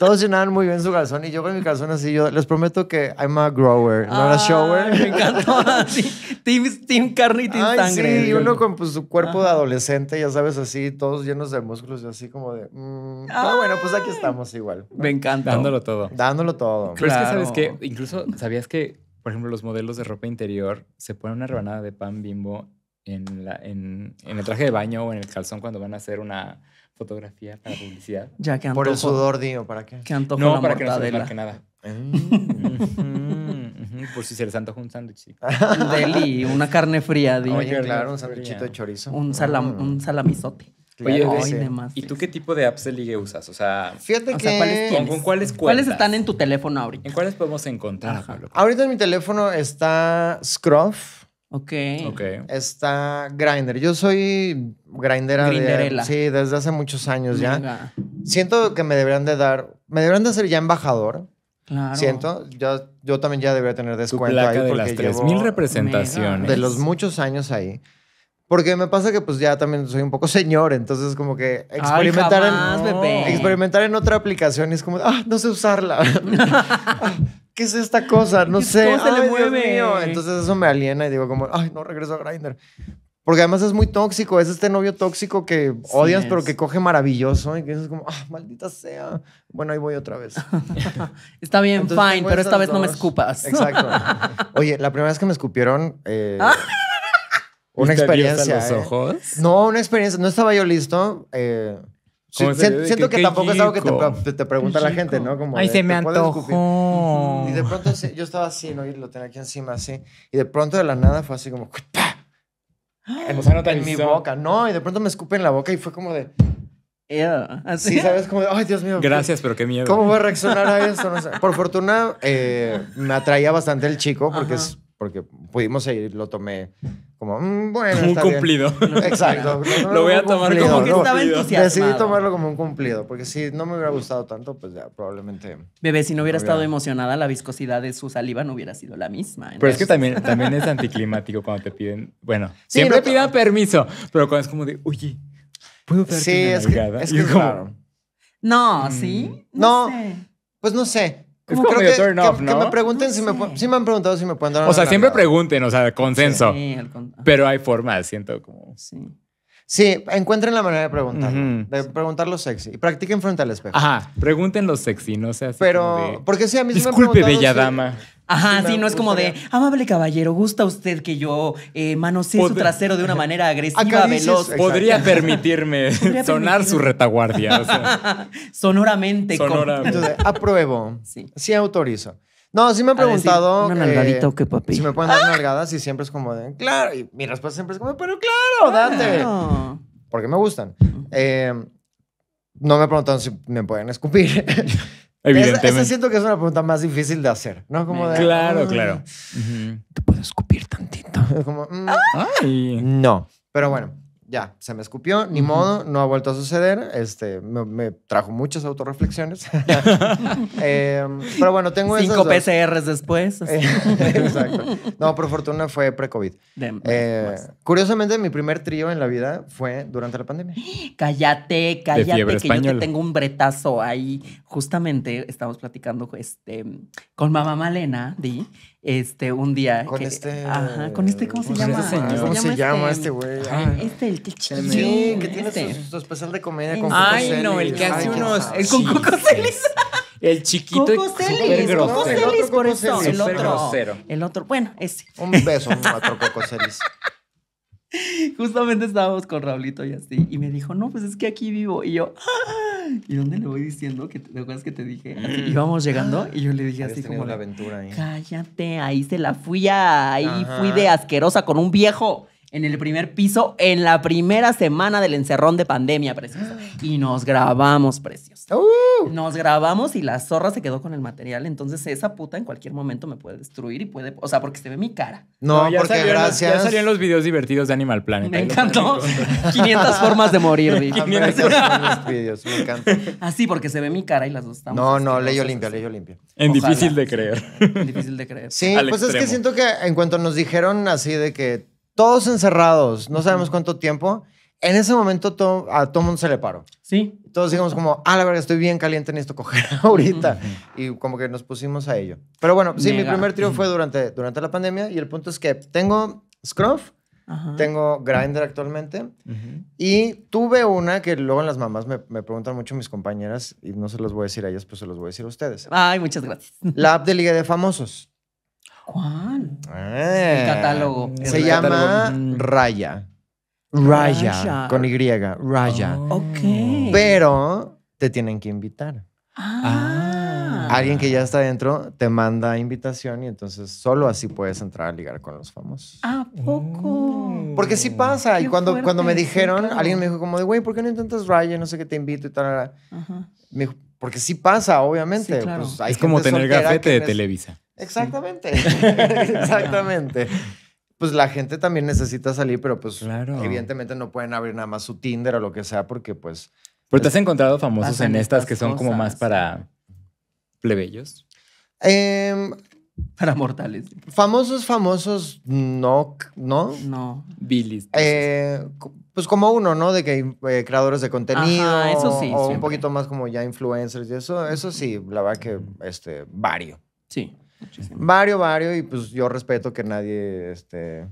Todos llenaban muy bien su calzón y yo con mi calzón así, yo les prometo que I'm a grower, no a shower. Me encantó así. Team, team, carne y team sangre. Sí, uno con pues, su cuerpo de adolescente, ya sabes, así, todos llenos de músculos y así como de. Mm, ah, bueno, pues aquí estamos igual. Me encanta. Dándolo todo. Dándolo todo. Pero es que sabes que, incluso sabías que, por ejemplo, los modelos de ropa interior se ponen una rebanada de pan bimbo en, en el traje de baño o en el calzón cuando van a hacer una fotografía para publicidad. Por el sudor, digo, ¿para qué? no, para que no se nada. Ah. Mm, por si se les antoja un sándwich. Deli, una carne fría. Digo. Oye, claro, un sándwichito de chorizo. Un, salam, mm. un salamizote. Oye, ¿y tú qué tipo de apps de ligue usas? O sea, fíjate que... ¿cuáles ¿Con, cuáles ¿Cuáles están en tu teléfono ahorita? ¿En cuáles podemos encontrar? Ahorita en mi teléfono está Scruff Ok. okay. Está Grinder. Yo soy grindera de, sí, desde hace muchos años ya. Siento que me deberían de dar, me deberían de hacer ya embajador. Claro. Siento, yo, yo también ya debería tener descuento placa ahí de las 3000 representaciones de los muchos años ahí. Porque me pasa que pues ya también soy un poco señor, entonces como que experimentar en experimentar en otra aplicación es como, ah, no sé usarla. ¿qué es esta cosa? No sé. ¿Cómo se le mueve? Entonces eso me aliena y digo como, ay, no regreso a Grindr. Porque además es muy tóxico, es este novio tóxico que odias pero que coge maravilloso y que es como, ah, maldita sea. Bueno, ahí voy otra vez. Está bien, fine, pero esta vez no me escupas. Exacto. Oye, la primera vez que me escupieron... Eh, ah. una experiencia. los eh. ojos? No, una experiencia. No estaba yo listo. Eh, siento, que, tampoco es algo que te, pregunta la gente, ¿no? Como Ay, se me antojó. Y de pronto yo estaba así, ¿no? Y lo tenía aquí encima, así. Y de pronto de la nada fue así como... En, en mi boca. No, y de pronto me escupe en la boca y fue como de... Sí, sabes, como de, ay, Dios mío. Gracias, pero qué miedo. ¿Cómo voy a reaccionar a eso? Por fortuna, eh, me atraía bastante el chico porque, es, porque pudimos seguir, lo tomé como, mm, bueno. un cumplido. Exacto. lo voy a tomar como que estaba Decidí tomarlo como un cumplido, porque si no me hubiera gustado tanto, pues ya probablemente. Bebé, si no hubiera estado emocionada, la viscosidad de su saliva no hubiera sido la misma. Pero es que también, también es anticlimático cuando te piden. Bueno, siempre pidan permiso, pero cuando es como de, oye, ¿puedo pedir es, que, No, mm. ¿sí? No. Pues no sé. Es como que, turn off, ¿no? Que me pregunten si, me, si me han preguntado si me pueden dar O sea, siempre pregunten, o sea, consenso. Sí, Pero hay formas, siento como. Sí. Sí, encuentren la manera de preguntarlo, de preguntar lo sexy. Y practiquen frente al espejo. Ajá, lo sexy, no sea así Pero, de... porque sí, a mí Disculpe, bella dama. Ajá, sí, no es como de, amable caballero, ¿gusta usted que yo eh, manosee su trasero de una manera agresiva, veloz? Podría permitirme sonar su retaguardia. O sea. Sonoramente. Entonces, apruebo. Sí. sí autorizo. No, sí me han preguntado. Eh, qué, papi? Si me pueden dar nalgadas y siempre es como de, claro. Y mi respuesta siempre es como, pero claro, date. Porque me gustan. Eh, no me preguntaron si me pueden escupir. Evidentemente. Esa, siento que es una pregunta más difícil de hacer, ¿no? Como de, claro, claro. Te puedo escupir tantito. Como, mm, Ay. No. Pero bueno ya, se me escupió, ni modo, no ha vuelto a suceder. Este, me, trajo muchas autorreflexiones. Eh, pero bueno, tengo Cinco esas PCRs después. Exacto. No, por fortuna fue pre-COVID. Eh, curiosamente, mi primer trío en la vida fue durante la pandemia. Cállate, cállate, que yo te tengo un bretazo ahí. Justamente estamos platicando este, con mamá Malena, Di este, un día. Con este. Ajá, con este, ¿cómo, se, llama? ¿Cómo, se este? llama este güey? Ah. Este, el que Sí, que tiene este. su, especial de comedia con Ay, no, el que hace unos. El con Coco Celis. El chiquito Coco El otro. El otro. Bueno, ese. Un beso, otro Coco Celis. Justamente estábamos con Raulito y así, y me dijo, no, pues es que aquí vivo. Y yo, ah, ¿y dónde le voy diciendo? Que, ¿Te acuerdas que te dije? íbamos llegando y yo le dije así como... La aventura, Cállate, ahí se la fui a... Ahí fui de asquerosa con un viejo en el primer piso en la primera semana del encerrón de pandemia, preciosa. Y nos grabamos, precios. ¡Uh! Nos grabamos y la zorra se quedó con el material. Entonces esa puta en cualquier momento me puede destruir y puede... O sea, porque se ve mi cara. No, ya porque gracias. Ya salían los videos divertidos de Animal Planet. Me encantó. 500 formas de morir, me encanta. Así, ah, porque se ve mi cara y las dos estamos... No, no, leyo limpia, leyo limpio. En difícil de creer. En difícil de creer. Sí, pues es que siento que en cuanto nos dijeron así de que todos encerrados, no sabemos cuánto tiempo. En ese momento a todo mundo se le paró. Sí. Todos digamos como, ah, la verdad, estoy bien caliente, necesito coger ahorita. Y como que nos pusimos a ello. Pero bueno, sí, mi primer trío fue durante, durante la pandemia y el punto es que tengo Scruff, Tengo grinder actualmente. Y tuve una que luego las mamás me, me, preguntan mucho mis compañeras y no se los voy a decir a ellas, pues se los voy a decir a ustedes. Ay, muchas gracias. La app de Liga de Famosos. ¿Cuál? Ah, el catálogo. Se llama mm, Raya. Raya. con Y, Raya. Oh. ok. Pero te tienen que invitar. Ah. ah. Alguien que ya está adentro te manda invitación y entonces solo así puedes entrar a ligar con los famosos. ¿A poco? Mm. Porque sí pasa. y cuando, cuando me dijeron, alguien me dijo como de, güey, ¿por qué no intentas Raya? No sé qué te invito y tal. porque sí pasa, obviamente. Pues, es como tener gafete de Televisa. Exactamente, exactamente. Pues la gente también necesita salir, pero pues evidentemente no pueden abrir nada más su Tinder o lo que sea porque pues... Pero te has encontrado famosos en estas que son como más para plebeyos. Em, para mortales. Famosos, famosos, no, no. No. Billis. Eh, pues como uno, ¿no? De que hay eh, creadores de contenido. eso sí. O un poquito más como ya influencers y eso. Eso sí, la verdad que este, vario. Sí. Vario, vario, y pues yo respeto que nadie este,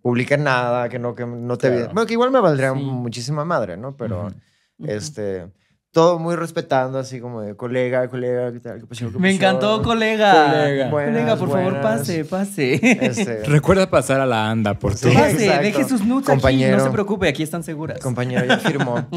publique nada, que no, que no te... vea Bueno, que igual me valdría muchísima madre, ¿no? Pero, este todo muy respetando, así como de colega, colega, Me encantó, colega. Colega, por favor, pase, pase. Este. Recuerda pasar a la anda, por favor. pase, deje sus no se preocupe, aquí están seguras. Compañero, ya firmó.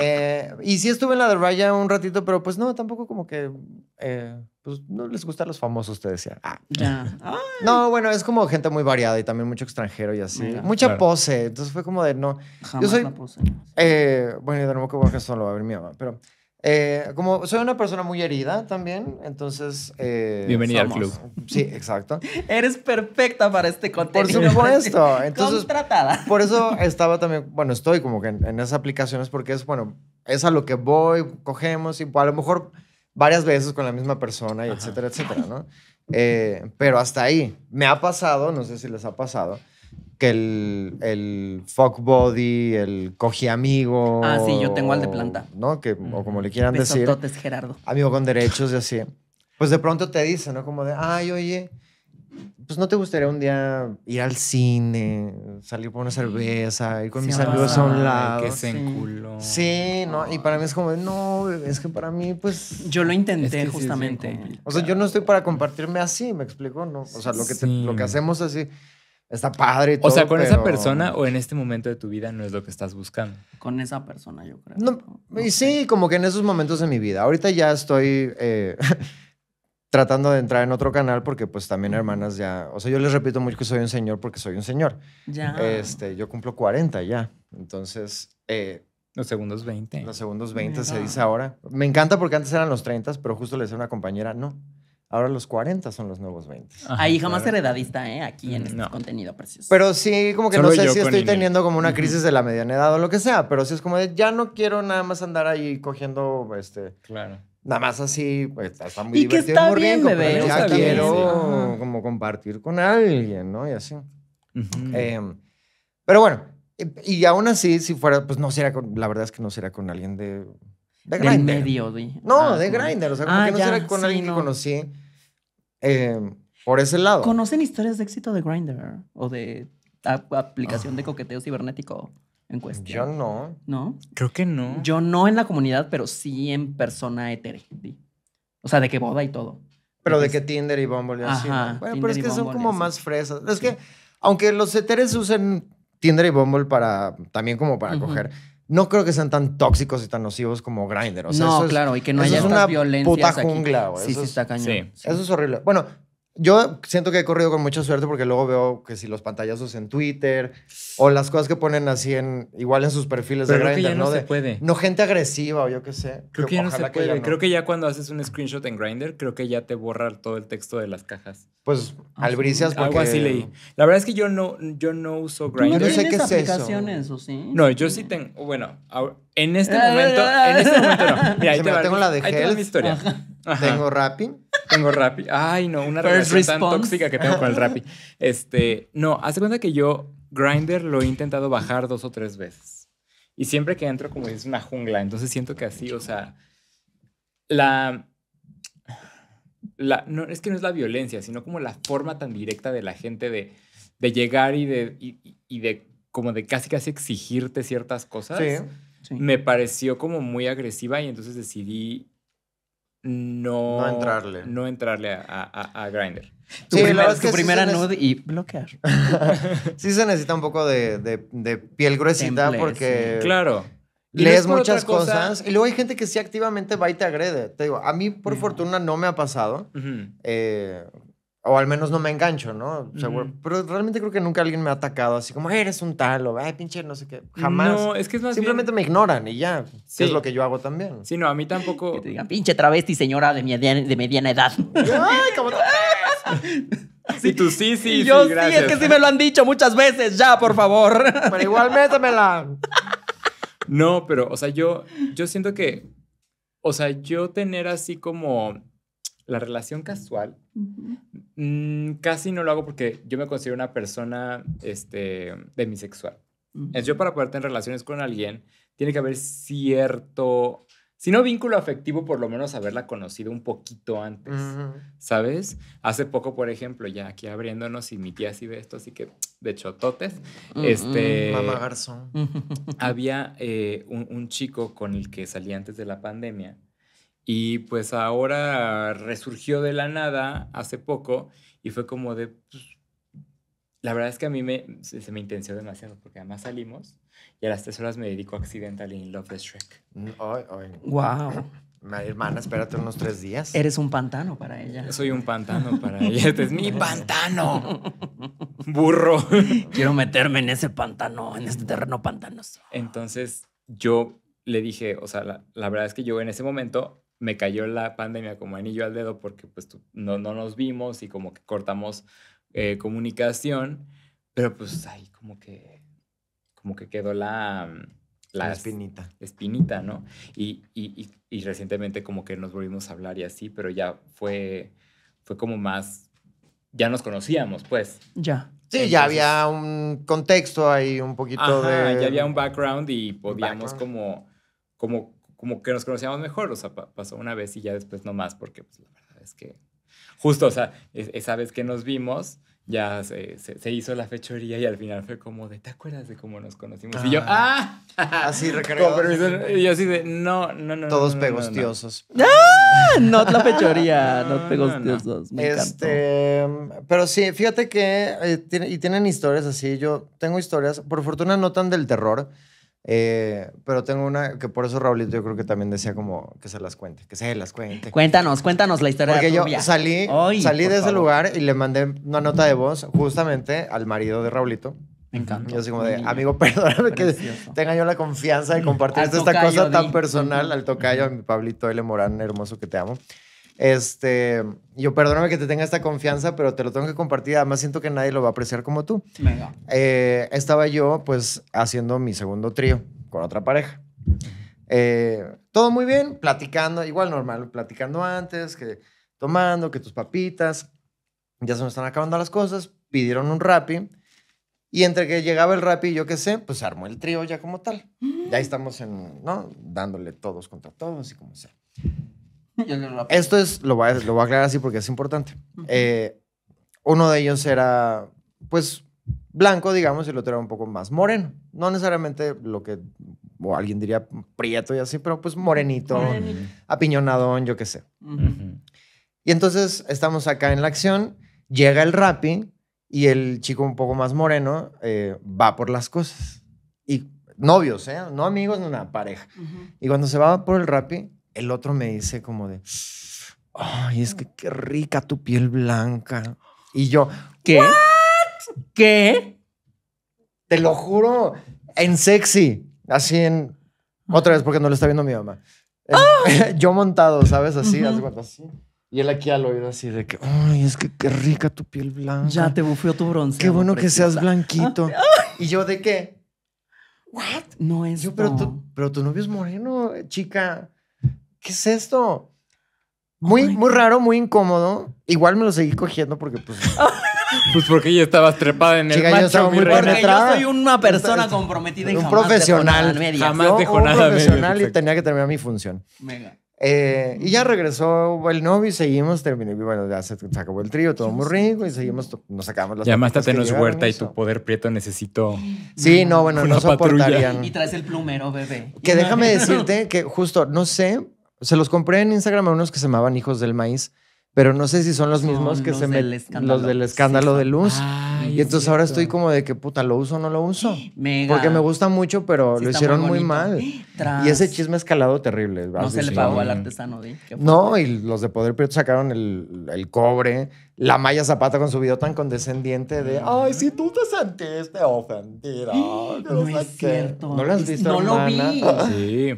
Eh, y sí estuve en la de Raya un ratito, pero pues no, tampoco como que... Eh, pues, no les gustan los famosos, te decía. Ah. No, bueno, es como gente muy variada y también mucho extranjero y así. Mucha pose. Entonces fue como de no. yo soy. La pose. Eh, bueno, de nuevo que lo va a mi mamá, pero. Eh, como soy una persona muy herida también, entonces. Eh, Bienvenida al club. Sí, exacto. Eres perfecta para este contenido. Por supuesto. Entonces, Por eso estaba también, bueno, estoy como que en esas aplicaciones porque es, bueno, es a lo que voy, cogemos y a lo mejor varias veces con la misma persona y etcétera, etcétera, ¿no? Eh, pero hasta ahí. Me ha pasado, no sé si les ha pasado, que el, el fuck body, el cogí amigo. Ah, sí, yo tengo al de planta. ¿No? Que, o como le quieran decir. Gerardo. Amigo con derechos y así. Pues de pronto te dice ¿no? Como de, ay, oye, pues no te gustaría un día ir al cine, salir por una cerveza, ir con mis amigos a un lado. Que se enculó. Sí, no, y para mí es como, no, es que para mí, pues. Yo lo intenté justamente. o sea, yo no estoy para compartirme así, ¿me explico? No, o sea, lo que, lo que hacemos así está padre. Y o sea, con esa persona o en este momento de tu vida no es lo que estás buscando. Con esa persona, yo creo. y sí, como que en esos momentos de mi vida. Ahorita ya estoy. Eh, tratando de entrar en otro canal porque pues también hermanas ya, o sea, yo les repito mucho que soy un señor porque soy un señor. Ya. Este, yo cumplo 40 ya. Entonces, eh, los segundos 20. Los segundos 20 se dice ahora. Me encanta porque antes eran los 30, pero justo le decía a una compañera, no. Ahora los 40 son los nuevos 20. Ahí jamás ser heredadista, ¿eh? Aquí en este contenido precioso. Pero sí, como que no sé si estoy teniendo como una crisis de la mediana edad o lo que sea, pero sí es como de ya no quiero nada más andar ahí cogiendo este. Claro. Nada más así, pues está muy y divertido. Que está bien, bebé, ya quiero como compartir con alguien, ¿no? Y así. Em, pero bueno, y, aún así, si fuera, pues no será con, la verdad es que no será con alguien de, de medio, No, ah, de Grindr, o sea, como ah, no será con alguien que conocí em, por ese lado. ¿Conocen historias de éxito de Grindr o de aplicación ah. de coqueteo cibernético? en cuestión? Yo no. ¿No? Creo que no. Yo no en la comunidad, pero sí en persona etere. O sea, de que boda y todo. Pero de que Tinder y Bumble Bueno, pero es que son como más fresas. Es que, aunque los eteres usen Tinder y Bumble para, también como para coger, no creo que sean tan tóxicos y tan nocivos como Grindr. no, claro, y que no haya una violencia. Puta jungla, Sí, sí, está cañón. Eso es horrible. Bueno, yo siento que he corrido con mucha suerte porque luego veo que si los pantallazos en Twitter o las cosas que ponen así en igual en sus perfiles de no, puede. No gente agresiva o yo qué sé. Creo que, ya no Creo que ya cuando haces un screenshot en Grindr, creo que ya te borra todo el texto de las cajas. Pues ah, albricias porque... Algo así leí. La verdad es que yo no, yo no uso Grindr. No, sé sí? No, yo sí tengo... Bueno, en este momento... En este momento no. Mira, ahí, te tengo la de ahí historia. Tengo Rappi. Tengo Rappi. Ay, no, una relación tan tóxica que tengo con el Rappi. Este, no, hace cuenta que yo Grinder lo he intentado bajar dos o tres veces. Y siempre que entro, como es una jungla. Entonces siento que así, o sea, la. la no, es que no es la violencia, sino como la forma tan directa de la gente de, de llegar y de, y, de como de casi casi exigirte ciertas cosas. sí. Me pareció como muy agresiva y entonces decidí no, no entrarle. No entrarle a, a, Grindr. Tu, primera y bloquear. sí se necesita un poco de, de, piel gruesita porque... Claro. Lees muchas cosas y luego hay gente que sí activamente va y te agrede. Te digo, a mí por fortuna no me ha pasado o al menos no me engancho, ¿no? Pero realmente creo que nunca alguien me ha atacado así como, eres un tal o, ay, pinche, no sé qué. Jamás. No, es que es más Simplemente me ignoran y ya. Sí. es lo que yo hago también. Sí, no, a mí tampoco. Que te digan, pinche travesti, señora de mediana, de mediana edad. ay, ¿cómo Sí, tú sí, sí, y yo sí, es que sí me lo han dicho muchas veces, ya, por favor. Pero igual métemela. No, pero, o sea, yo, yo siento que, o sea, yo tener así como la relación casual, mm, casi no lo hago porque yo me considero una persona este, demisexual. Es yo para poder tener relaciones con alguien, tiene que haber cierto, si no vínculo afectivo, por lo menos haberla conocido un poquito antes, ¿sabes? Hace poco, por ejemplo, ya aquí abriéndonos y mi tía así ve esto, así que de chototes, este... Mamá Garzón. Había eh, un, un chico con el que salí antes de la pandemia y pues ahora resurgió de la nada hace poco y fue como de... Pues, la verdad es que a mí me, se me intenció demasiado porque además salimos y a las tres horas me dedico a Accidental in Love the Shrek. Mm, ay, ay. ¡Wow! Hermana, espérate unos tres días. Eres un pantano para ella. Soy un pantano para ella. Este es mi pantano. Burro. Quiero meterme en ese pantano, en este terreno pantanoso. Entonces yo le dije, o sea, la, la verdad es que yo en ese momento me cayó la pandemia como anillo al dedo porque pues no, no nos vimos y como que cortamos eh, comunicación, pero pues ahí como que, como que quedó la, mm, espinita. Espinita, ¿no? Y, y, recientemente como que nos volvimos a hablar y así, pero ya fue, fue como más, ya nos conocíamos pues. Ya. Sí, ya había un contexto ahí, un poquito de... Ya había un background y podíamos como como como que nos conocíamos mejor, o sea, pasó una vez y ya después no más, porque pues la verdad es que justo, o sea, esa vez que nos vimos, ya se, hizo la fechoría y al final fue como de, ¿te acuerdas de cómo nos conocimos? y yo, ¡ah! ¡ah! Así recargado. Y yo así de, no, no, no. Todos no, pegostiosos. ¡Ah! No, no. la fechoría, no, pegostiosos. este, pero sí, fíjate que, eh, y tienen historias así, yo tengo historias, por fortuna no tan del terror, eh, pero tengo una que por eso Raulito yo creo que también decía como que se las cuente, que se las cuente. Cuéntanos, cuéntanos la historia Porque de Porque yo salí, salí de ese lugar y le mandé una nota de voz justamente al marido de Raulito. Me encanta. Yo así como de, amigo, perdóname que tenga yo la confianza de compartir esta cosa tan personal al tocayo, a mi Pablito L. Morán, hermoso que te amo. Este, yo perdóname que te tenga esta confianza, pero te lo tengo que compartir. Además, siento que nadie lo va a apreciar como tú. Eh, estaba yo, pues, haciendo mi segundo trío con otra pareja. Eh, todo muy bien, platicando, igual normal, platicando antes, que tomando, que tus papitas. Ya se nos están acabando las cosas. Pidieron un rapi. Y entre que llegaba el rap yo qué sé, pues armó el trío ya como tal. Ya mm. estamos en, ¿no? Dándole todos contra todos y como sea. Esto es, lo voy, a, lo a aclarar así porque es importante. Eh, uno de ellos era, pues, blanco, digamos, y el otro era un poco más moreno. No necesariamente lo que o alguien diría prieto y así, pero pues morenito, apiñonadón, yo qué sé. Y entonces estamos acá en la acción, llega el rapi y el chico un poco más moreno eh, va por las cosas. Y novios, ¿eh? No amigos, no una pareja. Y cuando se va por el rapi, el otro me dice como de, ay, es que qué rica tu piel blanca. Y yo, ¿qué? ¿Qué? Te lo juro, en sexy, así en... Otra vez porque no lo está viendo mi mamá. yo montado, ¿sabes? Así, así. Y él aquí al oído así de que, ay, es que qué rica tu piel blanca. Ya te bufió tu bronce. Qué bueno que seas blanquito. y yo de qué, what? No es. Yo, pero, pero tu novio es moreno, chica. ¿qué es esto? Oh muy, muy raro, muy incómodo. Igual me lo seguí cogiendo porque pues... Pues porque ya estabas trepada en el yo muy Porque yo soy una persona comprometida y un jamás profesional. nada jamás profesional y tenía que terminar mi función. Eh, y ya regresó el novio y seguimos, terminé, bueno, ya se, acabó el trío, todo muy rico y seguimos, nos sacamos las Llamaste a Tenos Huerta y, tu poder prieto necesito. Sí, no, bueno, no soportarían. Y traes el plumero, bebé. Que déjame decirte que justo, no sé se los compré en Instagram a unos que se llamaban Hijos del Maíz, pero no sé si son los mismos que se del me... Los del escándalo de luz y entonces ahora estoy como de que puta, ¿lo uso o no lo uso? Porque me gusta mucho, pero lo hicieron muy, mal. Y ese chisme ha escalado terrible. No se le pagó al artesano, ¿eh? No, y los de Poder Prieto sacaron el, cobre. La Maya Zapata con su video tan condescendiente de ah. Ay, si tú te sentiste ofendida. No, es cierto. ¿No lo vi.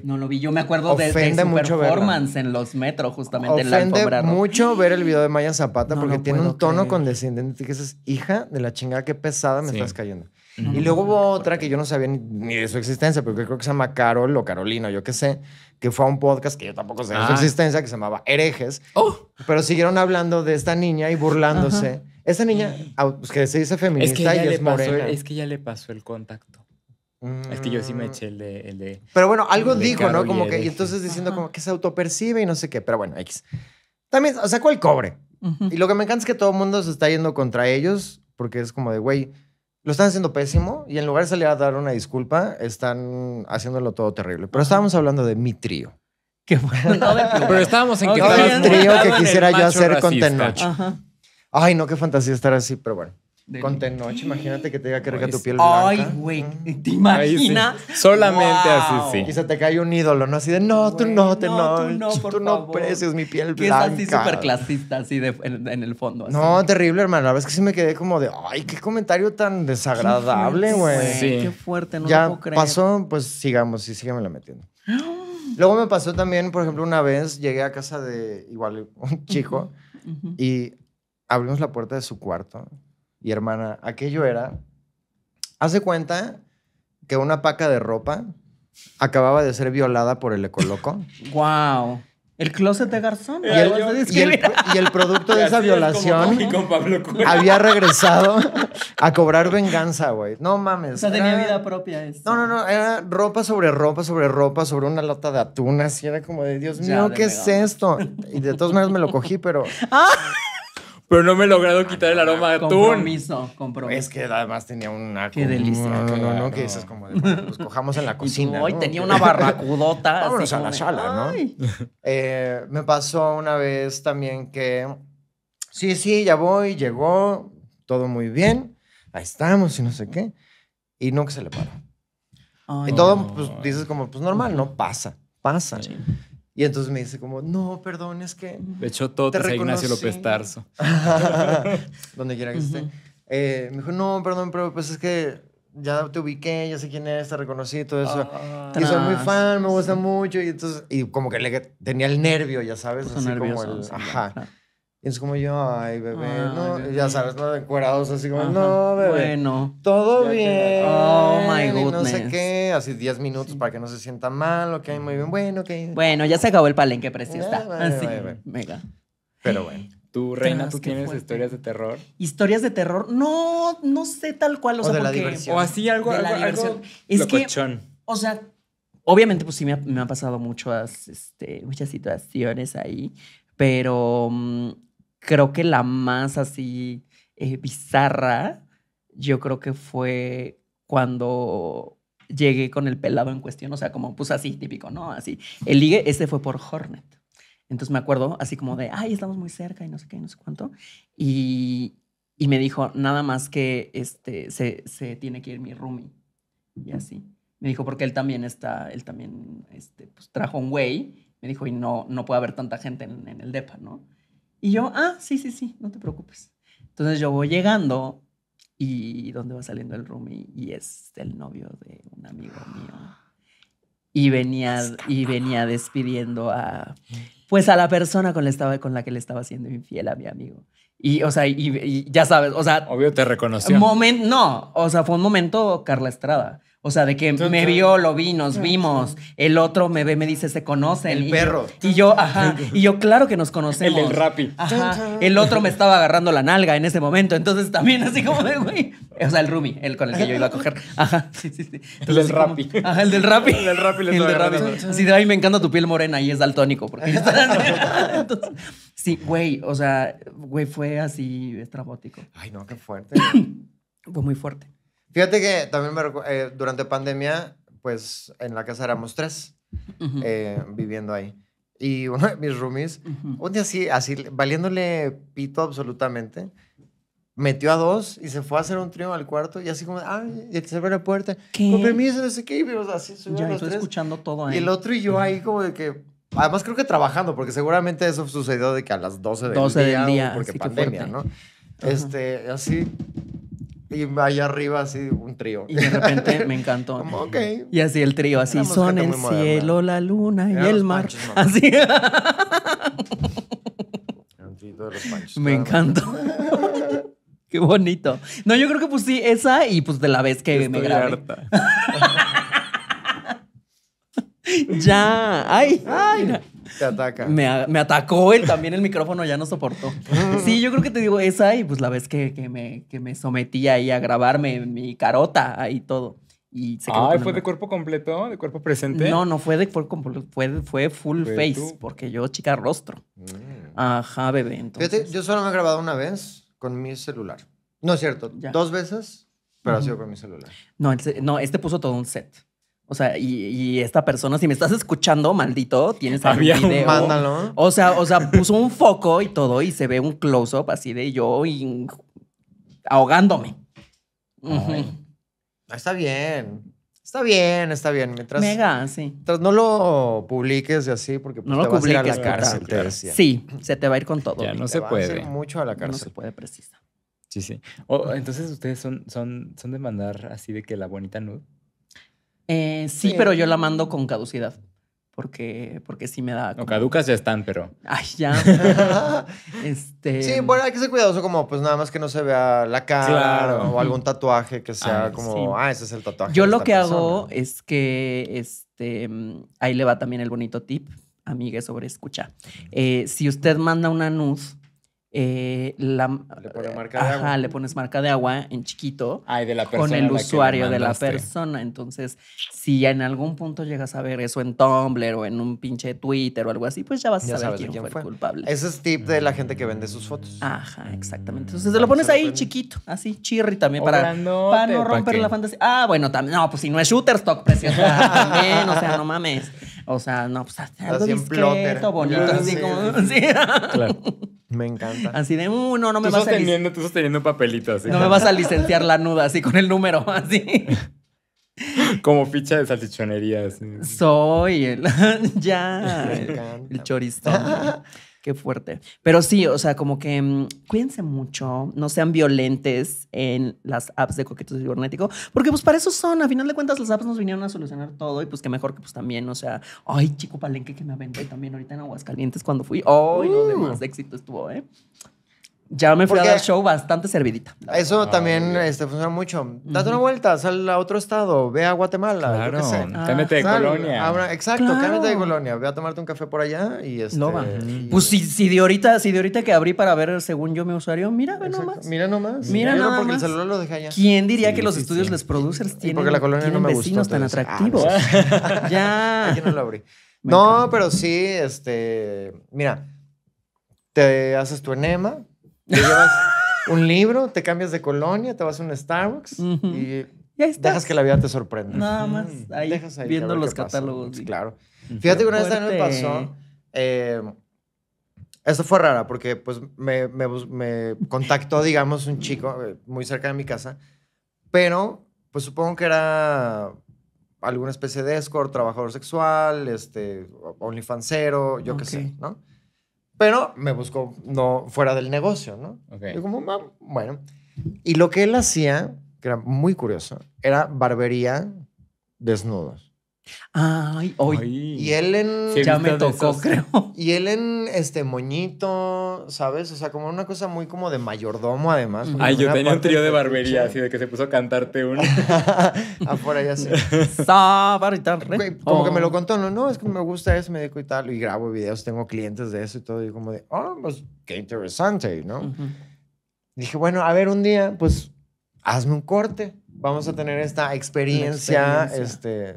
No lo vi. Yo me acuerdo de, su performance en los metros, justamente Ofende mucho ver el video de Maya Zapata porque tiene un tono condescendiente que es hija de la la chingada, qué pesada me estás cayendo. y luego hubo otra que yo no sabía ni, de su existencia, porque creo que se llama Carol o Carolina, yo qué sé, que fue a un podcast que yo tampoco sé de su ah. existencia, que se llamaba Herejes. Oh. Pero siguieron hablando de esta niña y burlándose. esa niña, pues, que se dice feminista es que y es morena. es que ya le pasó el contacto. Es que yo sí me eché el de. pero bueno, algo dijo, ¿no? Como que, y entonces diciendo como que se autopercibe y no sé qué. Pero bueno, X. También, sacó el cobre? Y lo que me encanta es que todo el mundo se está yendo contra ellos porque es como de, güey, lo están haciendo pésimo y en lugar de salir a dar una disculpa, están haciéndolo todo terrible. Pero estábamos hablando de mi trío. Qué bueno. pero estábamos en que... trío que quisiera yo hacer con Tenoch. Ay, no, qué fantasía estar así, pero bueno. Con tenoche, imagínate que te diga que rega tu piel blanca. Ay, güey, ¿te imaginas? Solamente así, sí. Quizá te cae un ídolo, ¿no? Así de, no, tú no, Tenoch. No, tú no, tú no precios mi piel blanca. Que es así súper clasista, así de, en, el fondo. No, terrible, hermano. La verdad es que sí me quedé como de, ay, qué comentario tan desagradable, güey. Sí. Qué fuerte, no ya lo puedo creer. pasó, pues sigamos, sí, sígueme la metiendo. Luego me pasó también, por ejemplo, una vez llegué a casa de igual un chico y abrimos la puerta de su cuarto y hermana, aquello era, hace cuenta que una paca de ropa acababa de ser violada por el ecoloco. wow. El closet de Garzón. Y el, producto de esa violación había regresado a cobrar venganza, güey. No mames. O sea, tenía vida propia. eso. No, no, no. Era ropa sobre ropa sobre ropa sobre una lata de atún. Así era como de Dios mío, ¿qué es esto? Y de todas maneras me lo cogí, pero. Ah pero no me he logrado quitar el aroma de atún. Compromiso, compromiso. Es que además tenía una... Qué delicia. No, no, no, que esas como de, pues, cojamos en la cocina. Hoy tenía una barracudota. Vámonos a la sala, ¿no? Eh, me pasó una vez también que, sí, sí, ya voy, llegó, todo muy bien, ahí estamos y no sé qué, y nunca se le paró. y todo, pues dices como, pues normal, no pasa, pasa. Sí. Y entonces me dice como, no, perdón, es que... De echó todo te Ignacio López Tarso. Donde quiera que esté. Eh, me dijo, no, perdón, pero pues es que ya te ubiqué, ya sé quién eres, te reconocí y todo eso. Ah. y soy muy fan, me gusta mucho. Y entonces, y como que tenía el nervio, ya sabes, así como ajá. Y es como yo, ay, bebé, no. Ya sabes, los encuerados, así como, no, bebé. Bueno. Todo oh, bien. Oh, my goodness. no sé qué, así 10 minutos para que no se sienta mal, ok, muy bien. Mm. Bueno, ok. Bueno, ya se acabó el palenque, preciosa. así, Pero bueno. Tú, Reina, ¿tú tienes historias de terror? ¿Historias de terror? No, no sé tal cual. O, sea, de la diversión. O así algo, algo, la diversión. es que, o sea, obviamente pues sí me han pasado muchas, este, muchas situaciones ahí, pero... Mm, creo que la más así eh, bizarra, yo creo que fue cuando llegué con el pelado en cuestión, o sea, como pues así, típico, ¿no? Así. El ligue, ese fue por Hornet. Entonces me acuerdo así como de, ay, estamos muy cerca y no sé qué, no sé cuánto. Y, me dijo, nada más que este, se, tiene que ir mi roomie. Y así. Me dijo, porque él también está, él también este, pues, trajo un güey. Me dijo, y no, no puede haber tanta gente en, en el DEPA, ¿no? Y yo, ah, sí, sí, sí, no te preocupes. Entonces yo voy llegando y ¿dónde va saliendo el roomie y es el novio de un amigo mío. Y venía, y venía despidiendo a, pues a la persona con la, estaba, con la que le estaba siendo infiel a mi amigo. Y, o sea, y, ya sabes, o sea... Obvio te reconoció. momento no, o sea, fue un momento Carla Estrada. O sea, de que me vio, lo vi, nos vimos. El otro me ve, me dice, se conocen. El y perro. Yo, y yo, ajá. Y yo, claro que nos conocemos. El del rapi. El otro me estaba agarrando la nalga en ese momento. Entonces también así como de, güey. O sea, el Rumi, el con el que yo iba a coger. Ajá. Sí, sí, sí. el del rapi. ajá, el del rapi. El del rapi. El del rapi. Así de, ahí me encanta tu piel morena y es daltónico. Porque ah", sí, güey. O sea, güey, fue así estrabótico. Ay, no, qué fuerte. fue muy fuerte. Fíjate que también me eh, durante pandemia, pues en la casa éramos tres eh, viviendo ahí. Y uno de mis roomies, un día así, así, valiéndole pito absolutamente, metió a dos y se fue a hacer un trío al cuarto y así como, ay, y se abre la puerta. ¿Qué? Con permiso, no sé qué. Y así ya, los tres. escuchando todo ahí. Y el otro y yo ahí como de que, además creo que trabajando, porque seguramente eso sucedió de que a las 12 del 12 día, porque pandemia, ¿no? Este, así. Y allá arriba así un trío. Y de repente me encantó. Como, Y así el trío, así son el cielo, la luna y el mar. así. me encantó. Qué bonito. No, yo creo que pues esa y pues de la vez que me grabé. ya. Ay, ay. Te ataca. Me, atacó él también, el micrófono ya no soportó. Sí, yo creo que te digo esa y pues la vez que, me, que me sometí ahí a grabarme mi carota ahí todo. ah, ¿fue de cuerpo completo? ¿De cuerpo presente? No, no fue de cuerpo fue, fue full face, porque yo chica rostro. Mm. Ajá, bebé. Entonces. yo solo me he grabado una vez con mi celular. No es cierto, dos veces, pero ha sido con mi celular. No, no, este puso todo un set. O sea, y, esta persona, si me estás escuchando, maldito, tienes Había mándalo. O sea, o sea, puso un foco y todo y se ve un close-up así de yo y ahogándome. Ah, está bien. Está bien, está bien. Mientras, Mega, sí. Mientras no lo publiques de así, porque pues, no lo vas a ir la cárcel. Sí, se te va a ir con todo. Ya, no se puede. mucho a la cárcel. No se puede, precisa. Sí, sí. entonces, ¿ustedes son, son, son de mandar así de que la bonita nude? Eh, sí, pero yo la mando con caducidad. Porque, porque sí me da. No, caducas ya están, pero. Ay, ya. este... Sí, bueno, hay que ser cuidadoso, como pues nada más que no se vea la cara o algún tatuaje que sea como, ah, ese es el tatuaje. Yo lo que hago es que este, ahí le va también el bonito tip, amigue, sobre escucha. Eh, si usted manda una nuz eh, la, le, pones marca de agua. en chiquito con el usuario de la persona. Entonces, si en algún punto llegas a ver eso en Tumblr o en un pinche Twitter o algo así, pues ya vas a saber quién, fue el culpable. Ese es tip de la gente que vende sus fotos. Ajá, exactamente. Entonces, lo pones ahí chiquito, así chirri también, para, romper la fantasía. Ah, bueno, también. No, pues si no es shooter stock, preciosa. también, o sea, no mames. O sea, no, pues algo Así discreto, bonito, así como... Sí. Claro. Me encanta. Así de, uh, no, no me vas a licenciar. Tú sosteniendo papelitos. No me vas a licenciar la nuda, así, con el número, así. Como ficha de salchichonería. Así. Soy el... ya. el, el choristón. Qué fuerte. Pero sí, o sea, como que mm, cuídense mucho, no sean violentes en las apps de coqueteo cibernético, porque pues para eso son, a final de cuentas las apps nos vinieron a solucionar todo y pues que mejor que pues también, o sea, ay, chico palenque que me aventó y también ahorita en Aguascalientes cuando fui, ay, no, de mm. más éxito estuvo, ¿eh? ya me fui a dar show bastante servidita. Eso también este, funciona mucho. Date una vuelta, sal a otro estado, ve a Guatemala. Claro, yo qué sé. Ah, de colonia. exacto, cámete de colonia. Voy a tomarte un café por allá y este, No va. pues si, de ahorita, si de ahorita que abrí para ver según yo mi usuario, mira ve nomás. Mira nomás. Mira nomás. Porque el celular lo dejé allá. ¿Quién diría que los estudios sí. les producers tienen, porque la colonia no me vecinos gustó, tan atractivos? Ah, pues, ya. Aquí no lo abrí. no, pero sí, este... Mira, te haces tu enema te llevas un libro, te cambias de colonia, te vas a un Starbucks y dejas que la vida te sorprenda. Nada más ahí, viendo los catálogos. Claro. Fíjate que una vez también me pasó. Eh, esto fue rara porque pues me, contactó, digamos, un chico eh, muy cerca de mi casa, pero pues supongo que era alguna especie de escort, trabajador sexual, este, OnlyFansero, yo qué sé, ¿no? Pero me buscó no fuera del negocio, ¿no? Yo como, bueno. Y lo que él hacía, que era muy curioso, era barbería desnudos. Ay, hoy. Ay, y él en. ya me tocó, creo. Y él en este moñito, ¿sabes? O sea, como una cosa muy como de mayordomo, además. Ay, yo tenía un trío de barbería, así de que se puso a cantarte uno. ah, por allá sí. como que me lo oh. contó, no, no, es que me gusta eso, me dedico y tal. Y grabo videos, tengo clientes de eso y todo. Y como de, oh, pues qué interesante, ¿no? Dije, bueno, a ver, un día, pues hazme un corte. Vamos a tener esta experiencia. este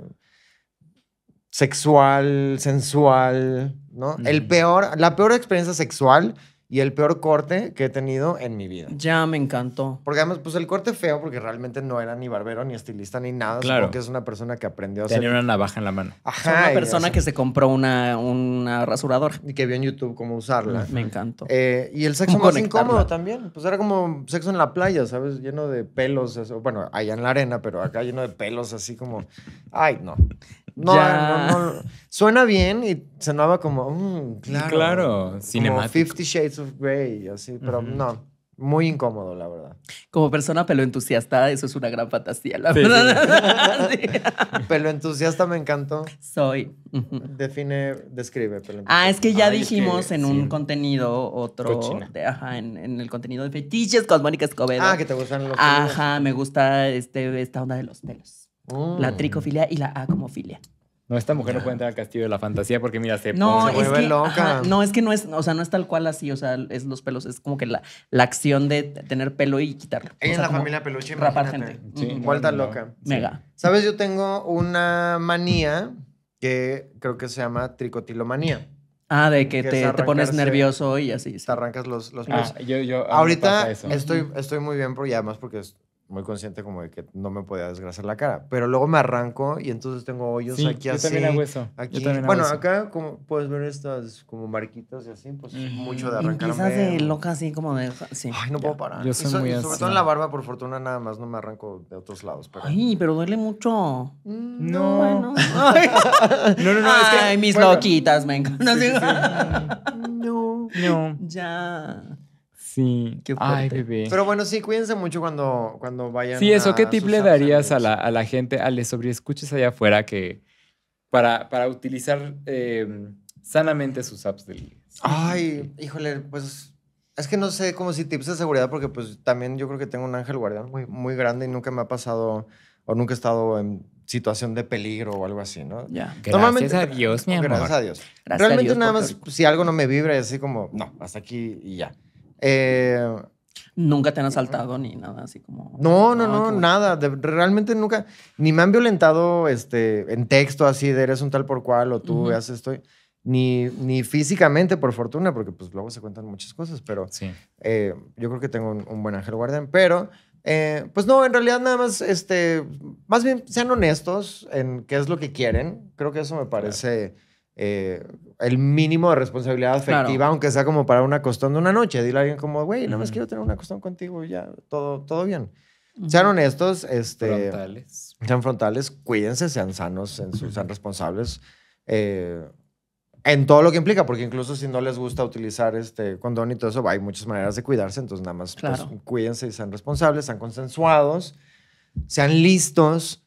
sexual, sensual, ¿no? El peor, la peor experiencia sexual y el peor corte que he tenido en mi vida. Ya me encantó. Porque además, pues el corte feo, porque realmente no era ni barbero, ni estilista, ni nada. Claro. Porque es una persona que aprendió a Tenía una navaja en la mano. Ajá. una persona que se compró una, una rasuradora. Y que vio en YouTube cómo usarla. Me encantó. Eh, y el sexo más incómodo también. Pues era como sexo en la playa, ¿sabes? Lleno de pelos. Bueno, allá en la arena, pero acá lleno de pelos, así como. Ay, no. No, no, no, Suena bien y sonaba como, mm, claro. cinemático. Como Fifty Shades of Grey, así, pero no. Muy incómodo, la verdad. Como persona pelo entusiasta, eso es una gran fantasía, la verdad. entusiasta me encantó. Soy. Define, describe. ah, es que ya dijimos en un contenido otro. De, ajá, en, en, el contenido de fetiches con Mónica Escobedo. Ah, que te gustan los pelos. Ajá, me gusta este, esta onda de los pelos. La mm. tricofilia y la acomofilia. No, esta mujer no puede entrar al castillo de la fantasía porque mira, se, pone se vuelve loca. no, es que no es, o sea, no es tal cual así, o sea, es los pelos, es como que la, la acción de tener pelo y quitarlo. Ella es la familia peluche, rapar gente. loca. Mega. Sabes, yo tengo una manía que creo que se llama tricotilomanía. Ah, de que, te, pones nervioso y así. Te arrancas los, ah, pelos. Ahorita estoy, estoy muy bien, pero ya más porque es, muy consciente como de que no me podía desgrasar la cara. Pero luego me arranco y entonces tengo hoyos aquí yo así. También hago eso. Aquí. también bueno, acá como puedes ver estas como marquitas y así, pues mucho de arrancar. Empiezas de loca así como de... Sí. Ay, no puedo parar. Yo soy sobre todo en la barba, por fortuna, nada más no me arranco de otros lados. Pero... Ay, pero duele mucho. Mm, no. no, no, no. mis loquitas, venga. no. No. Ya. Sí. Qué Ay, Pero bueno, sí, cuídense mucho cuando, cuando vayan. Sí, eso, ¿qué tip le darías a la, a la, gente, a sobre escuches allá afuera que para, para utilizar em, sanamente sus apps de Ay, híjole, pues es que no sé cómo si tips de seguridad, porque pues también yo creo que tengo un ángel guardián muy, muy grande y nunca me ha pasado o nunca he estado en situación de peligro o algo así, ¿no? Ya. Gracias a Dios, mi oh, amor. Gracias a Dios. Realmente nada más, si algo no me vibra, y así como, no, hasta aquí y ya. Eh, nunca te han asaltado ni nada así como. No, no, no, nada. realmente nunca. Ni me han violentado este, en texto así de eres un tal por cual o tú haces esto. Ni, ni físicamente, por fortuna, porque pues luego se cuentan muchas cosas, pero sí. Eh, yo creo que tengo un, buen ángel guardián. Pero, eh, pues no, en realidad nada más, este, más bien sean honestos en qué es lo que quieren. Creo que eso me parece. Eh, el mínimo de responsabilidad afectiva, aunque sea como para una costón de una noche. Dile a alguien como, güey, nada más quiero tener una costón contigo y ya, todo, todo bien. Sean honestos, este, sean frontales, cuídense, sean sanos, sean responsables. Eh, en todo lo que implica, porque incluso si no les gusta utilizar este condón y todo eso, hay muchas maneras de cuidarse, entonces nada más pues, cuídense y sean responsables, sean consensuados, sean listos,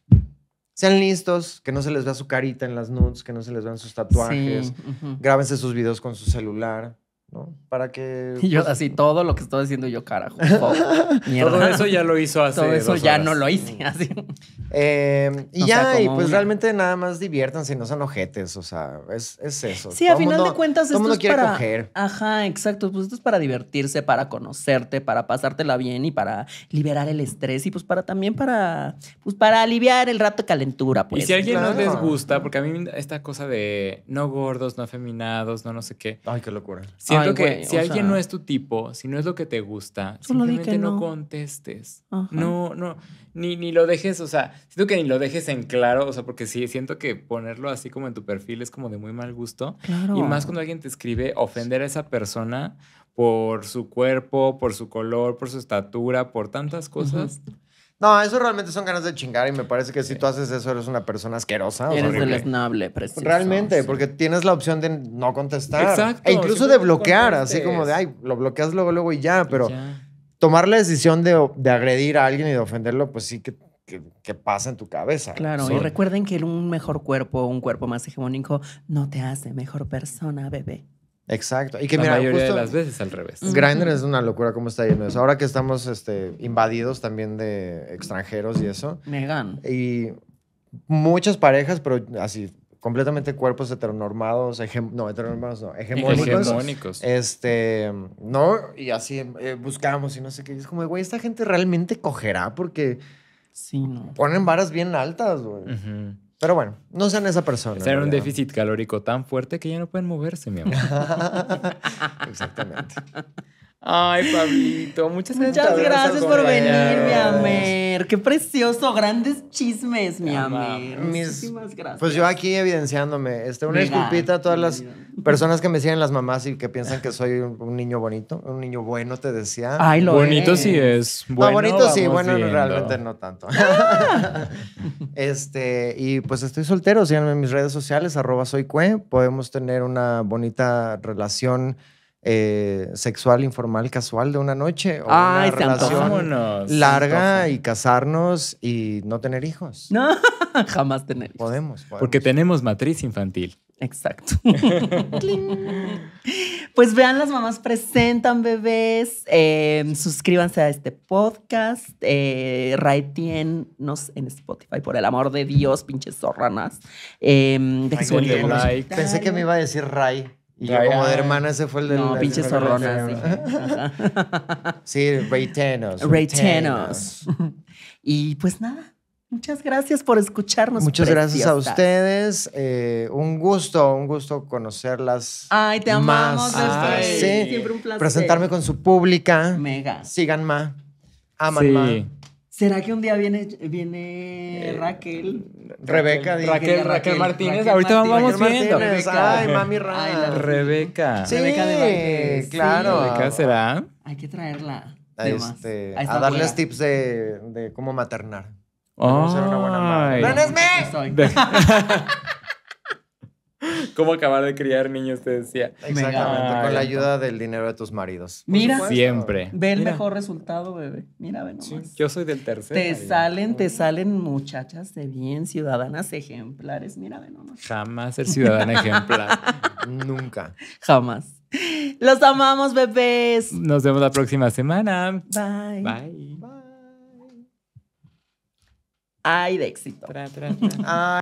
sean listos, que no se les vea su carita en las nudes, que no se les vean sus tatuajes, grábense sus videos con su celular. ¿no? Para que... y yo pues, así, todo lo que estoy diciendo yo, carajo. todo eso ya lo hizo así Todo eso ya no lo hice así. Eh, y ya, y pues realmente nada más diviértanse si no son ojetes, o sea, es, eso. Sí, a final de cuentas esto quiere Coger. Ajá, exacto. Pues esto es para divertirse, para conocerte, para pasártela bien y para liberar el estrés y pues para también para, pues para aliviar el rato de calentura. Pues. Y si a alguien no les gusta, porque a mí esta cosa de no gordos, no afeminados, no no sé qué. Ay, qué locura siento que si alguien no es tu tipo, si no es lo que te gusta, simplemente no. contestes. No, no, ni, ni lo dejes, o sea, siento que ni lo dejes en claro, o sea, porque sí, siento que ponerlo así como en tu perfil es como de muy mal gusto. Y más cuando alguien te escribe, ofender a esa persona por su cuerpo, por su color, por su estatura, por tantas cosas. No, eso realmente son ganas de chingar y me parece que si tú haces eso eres una persona asquerosa. Eres deleznable, preciso. Realmente, porque tienes la opción de no contestar. Exacto. E incluso de bloquear, así como de, ay, lo bloqueas luego, luego y ya, pero tomar la decisión de, agredir a alguien y de ofenderlo, pues sí que, pasa en tu cabeza. Claro, y recuerden que un mejor cuerpo, un cuerpo más hegemónico, no te hace mejor persona, bebé. Exacto. Y que la mayoría de las veces al revés. Grindr es una locura cómo está yendo eso. Ahora que estamos este, invadidos también de extranjeros y eso. Megan. Y muchas parejas, pero así completamente cuerpos heteronormados, no, heteronormados no, hegemónicos. hegemónicos. Este, no, y así eh, buscamos y no sé qué. Es como, güey, esta gente realmente cogerá porque sí, no. ponen varas bien altas, güey. Pero bueno, no sean esa persona. Será un déficit calórico tan fuerte que ya no pueden moverse, mi amor. Exactamente. Ay, Pablito, muchas, muchas gracias por venir, mi amor. Qué precioso, grandes chismes, mi amor. Muchísimas gracias. Pues yo aquí evidenciándome, este, una disculpita a todas las personas que me siguen las mamás y que piensan que soy un, niño bonito, un niño bueno, te decía. Ay, lo bonito sí es. Bueno, no, bonito sí, bueno, realmente no tanto. Ah. este, y pues estoy soltero, síganme en mis redes sociales, arroba soy cue. Podemos tener una bonita relación eh, sexual, informal, casual de una noche o una relación larga y casarnos y no tener hijos. No, jamás tener Podemos, Porque tenemos matriz infantil. Exacto. pues vean, las mamás presentan bebés. Em, suscríbanse a este podcast. Eh, nos en Spotify, por el amor de Dios, pinches zorranas. Em, Pensé que me iba a decir Ray. Y como de hermana, ese fue el de No, pinches zorronas. Sí, reitenos. Reitenos. Y pues nada, muchas gracias por escucharnos. Muchas gracias a ustedes. Eh, un gusto, un gusto conocerlas. Ay, te amamos. Más. Ah, sí. Siempre un placer. Presentarme con su pública. Mega. Síganme. Amanma. Sí. ¿Será que un día viene, viene eh, Raquel? Rebeca, Raquel, Raquel, Martínez. Ahorita vamos viendo. Ay, mami Ra. Rebeca. Sí, de Claro. Rebeca será. Hay que traerla. A, este, a, darles tips de, cómo maternar. Oh, ser una buena madre. ¿Cómo acabar de criar niños? Te decía. Exactamente, con la ayuda del dinero de tus maridos. Mira, siempre. Ve el mejor resultado, bebé. Mira, ven. yo soy del tercero. Te salen, te salen muchachas de bien, ciudadanas ejemplares. Mira, ve Jamás ser ciudadana ejemplar. Nunca. Jamás. Los amamos, bebés. Nos vemos la próxima semana. Bye. Bye. Bye. Ay, de éxito. Ay.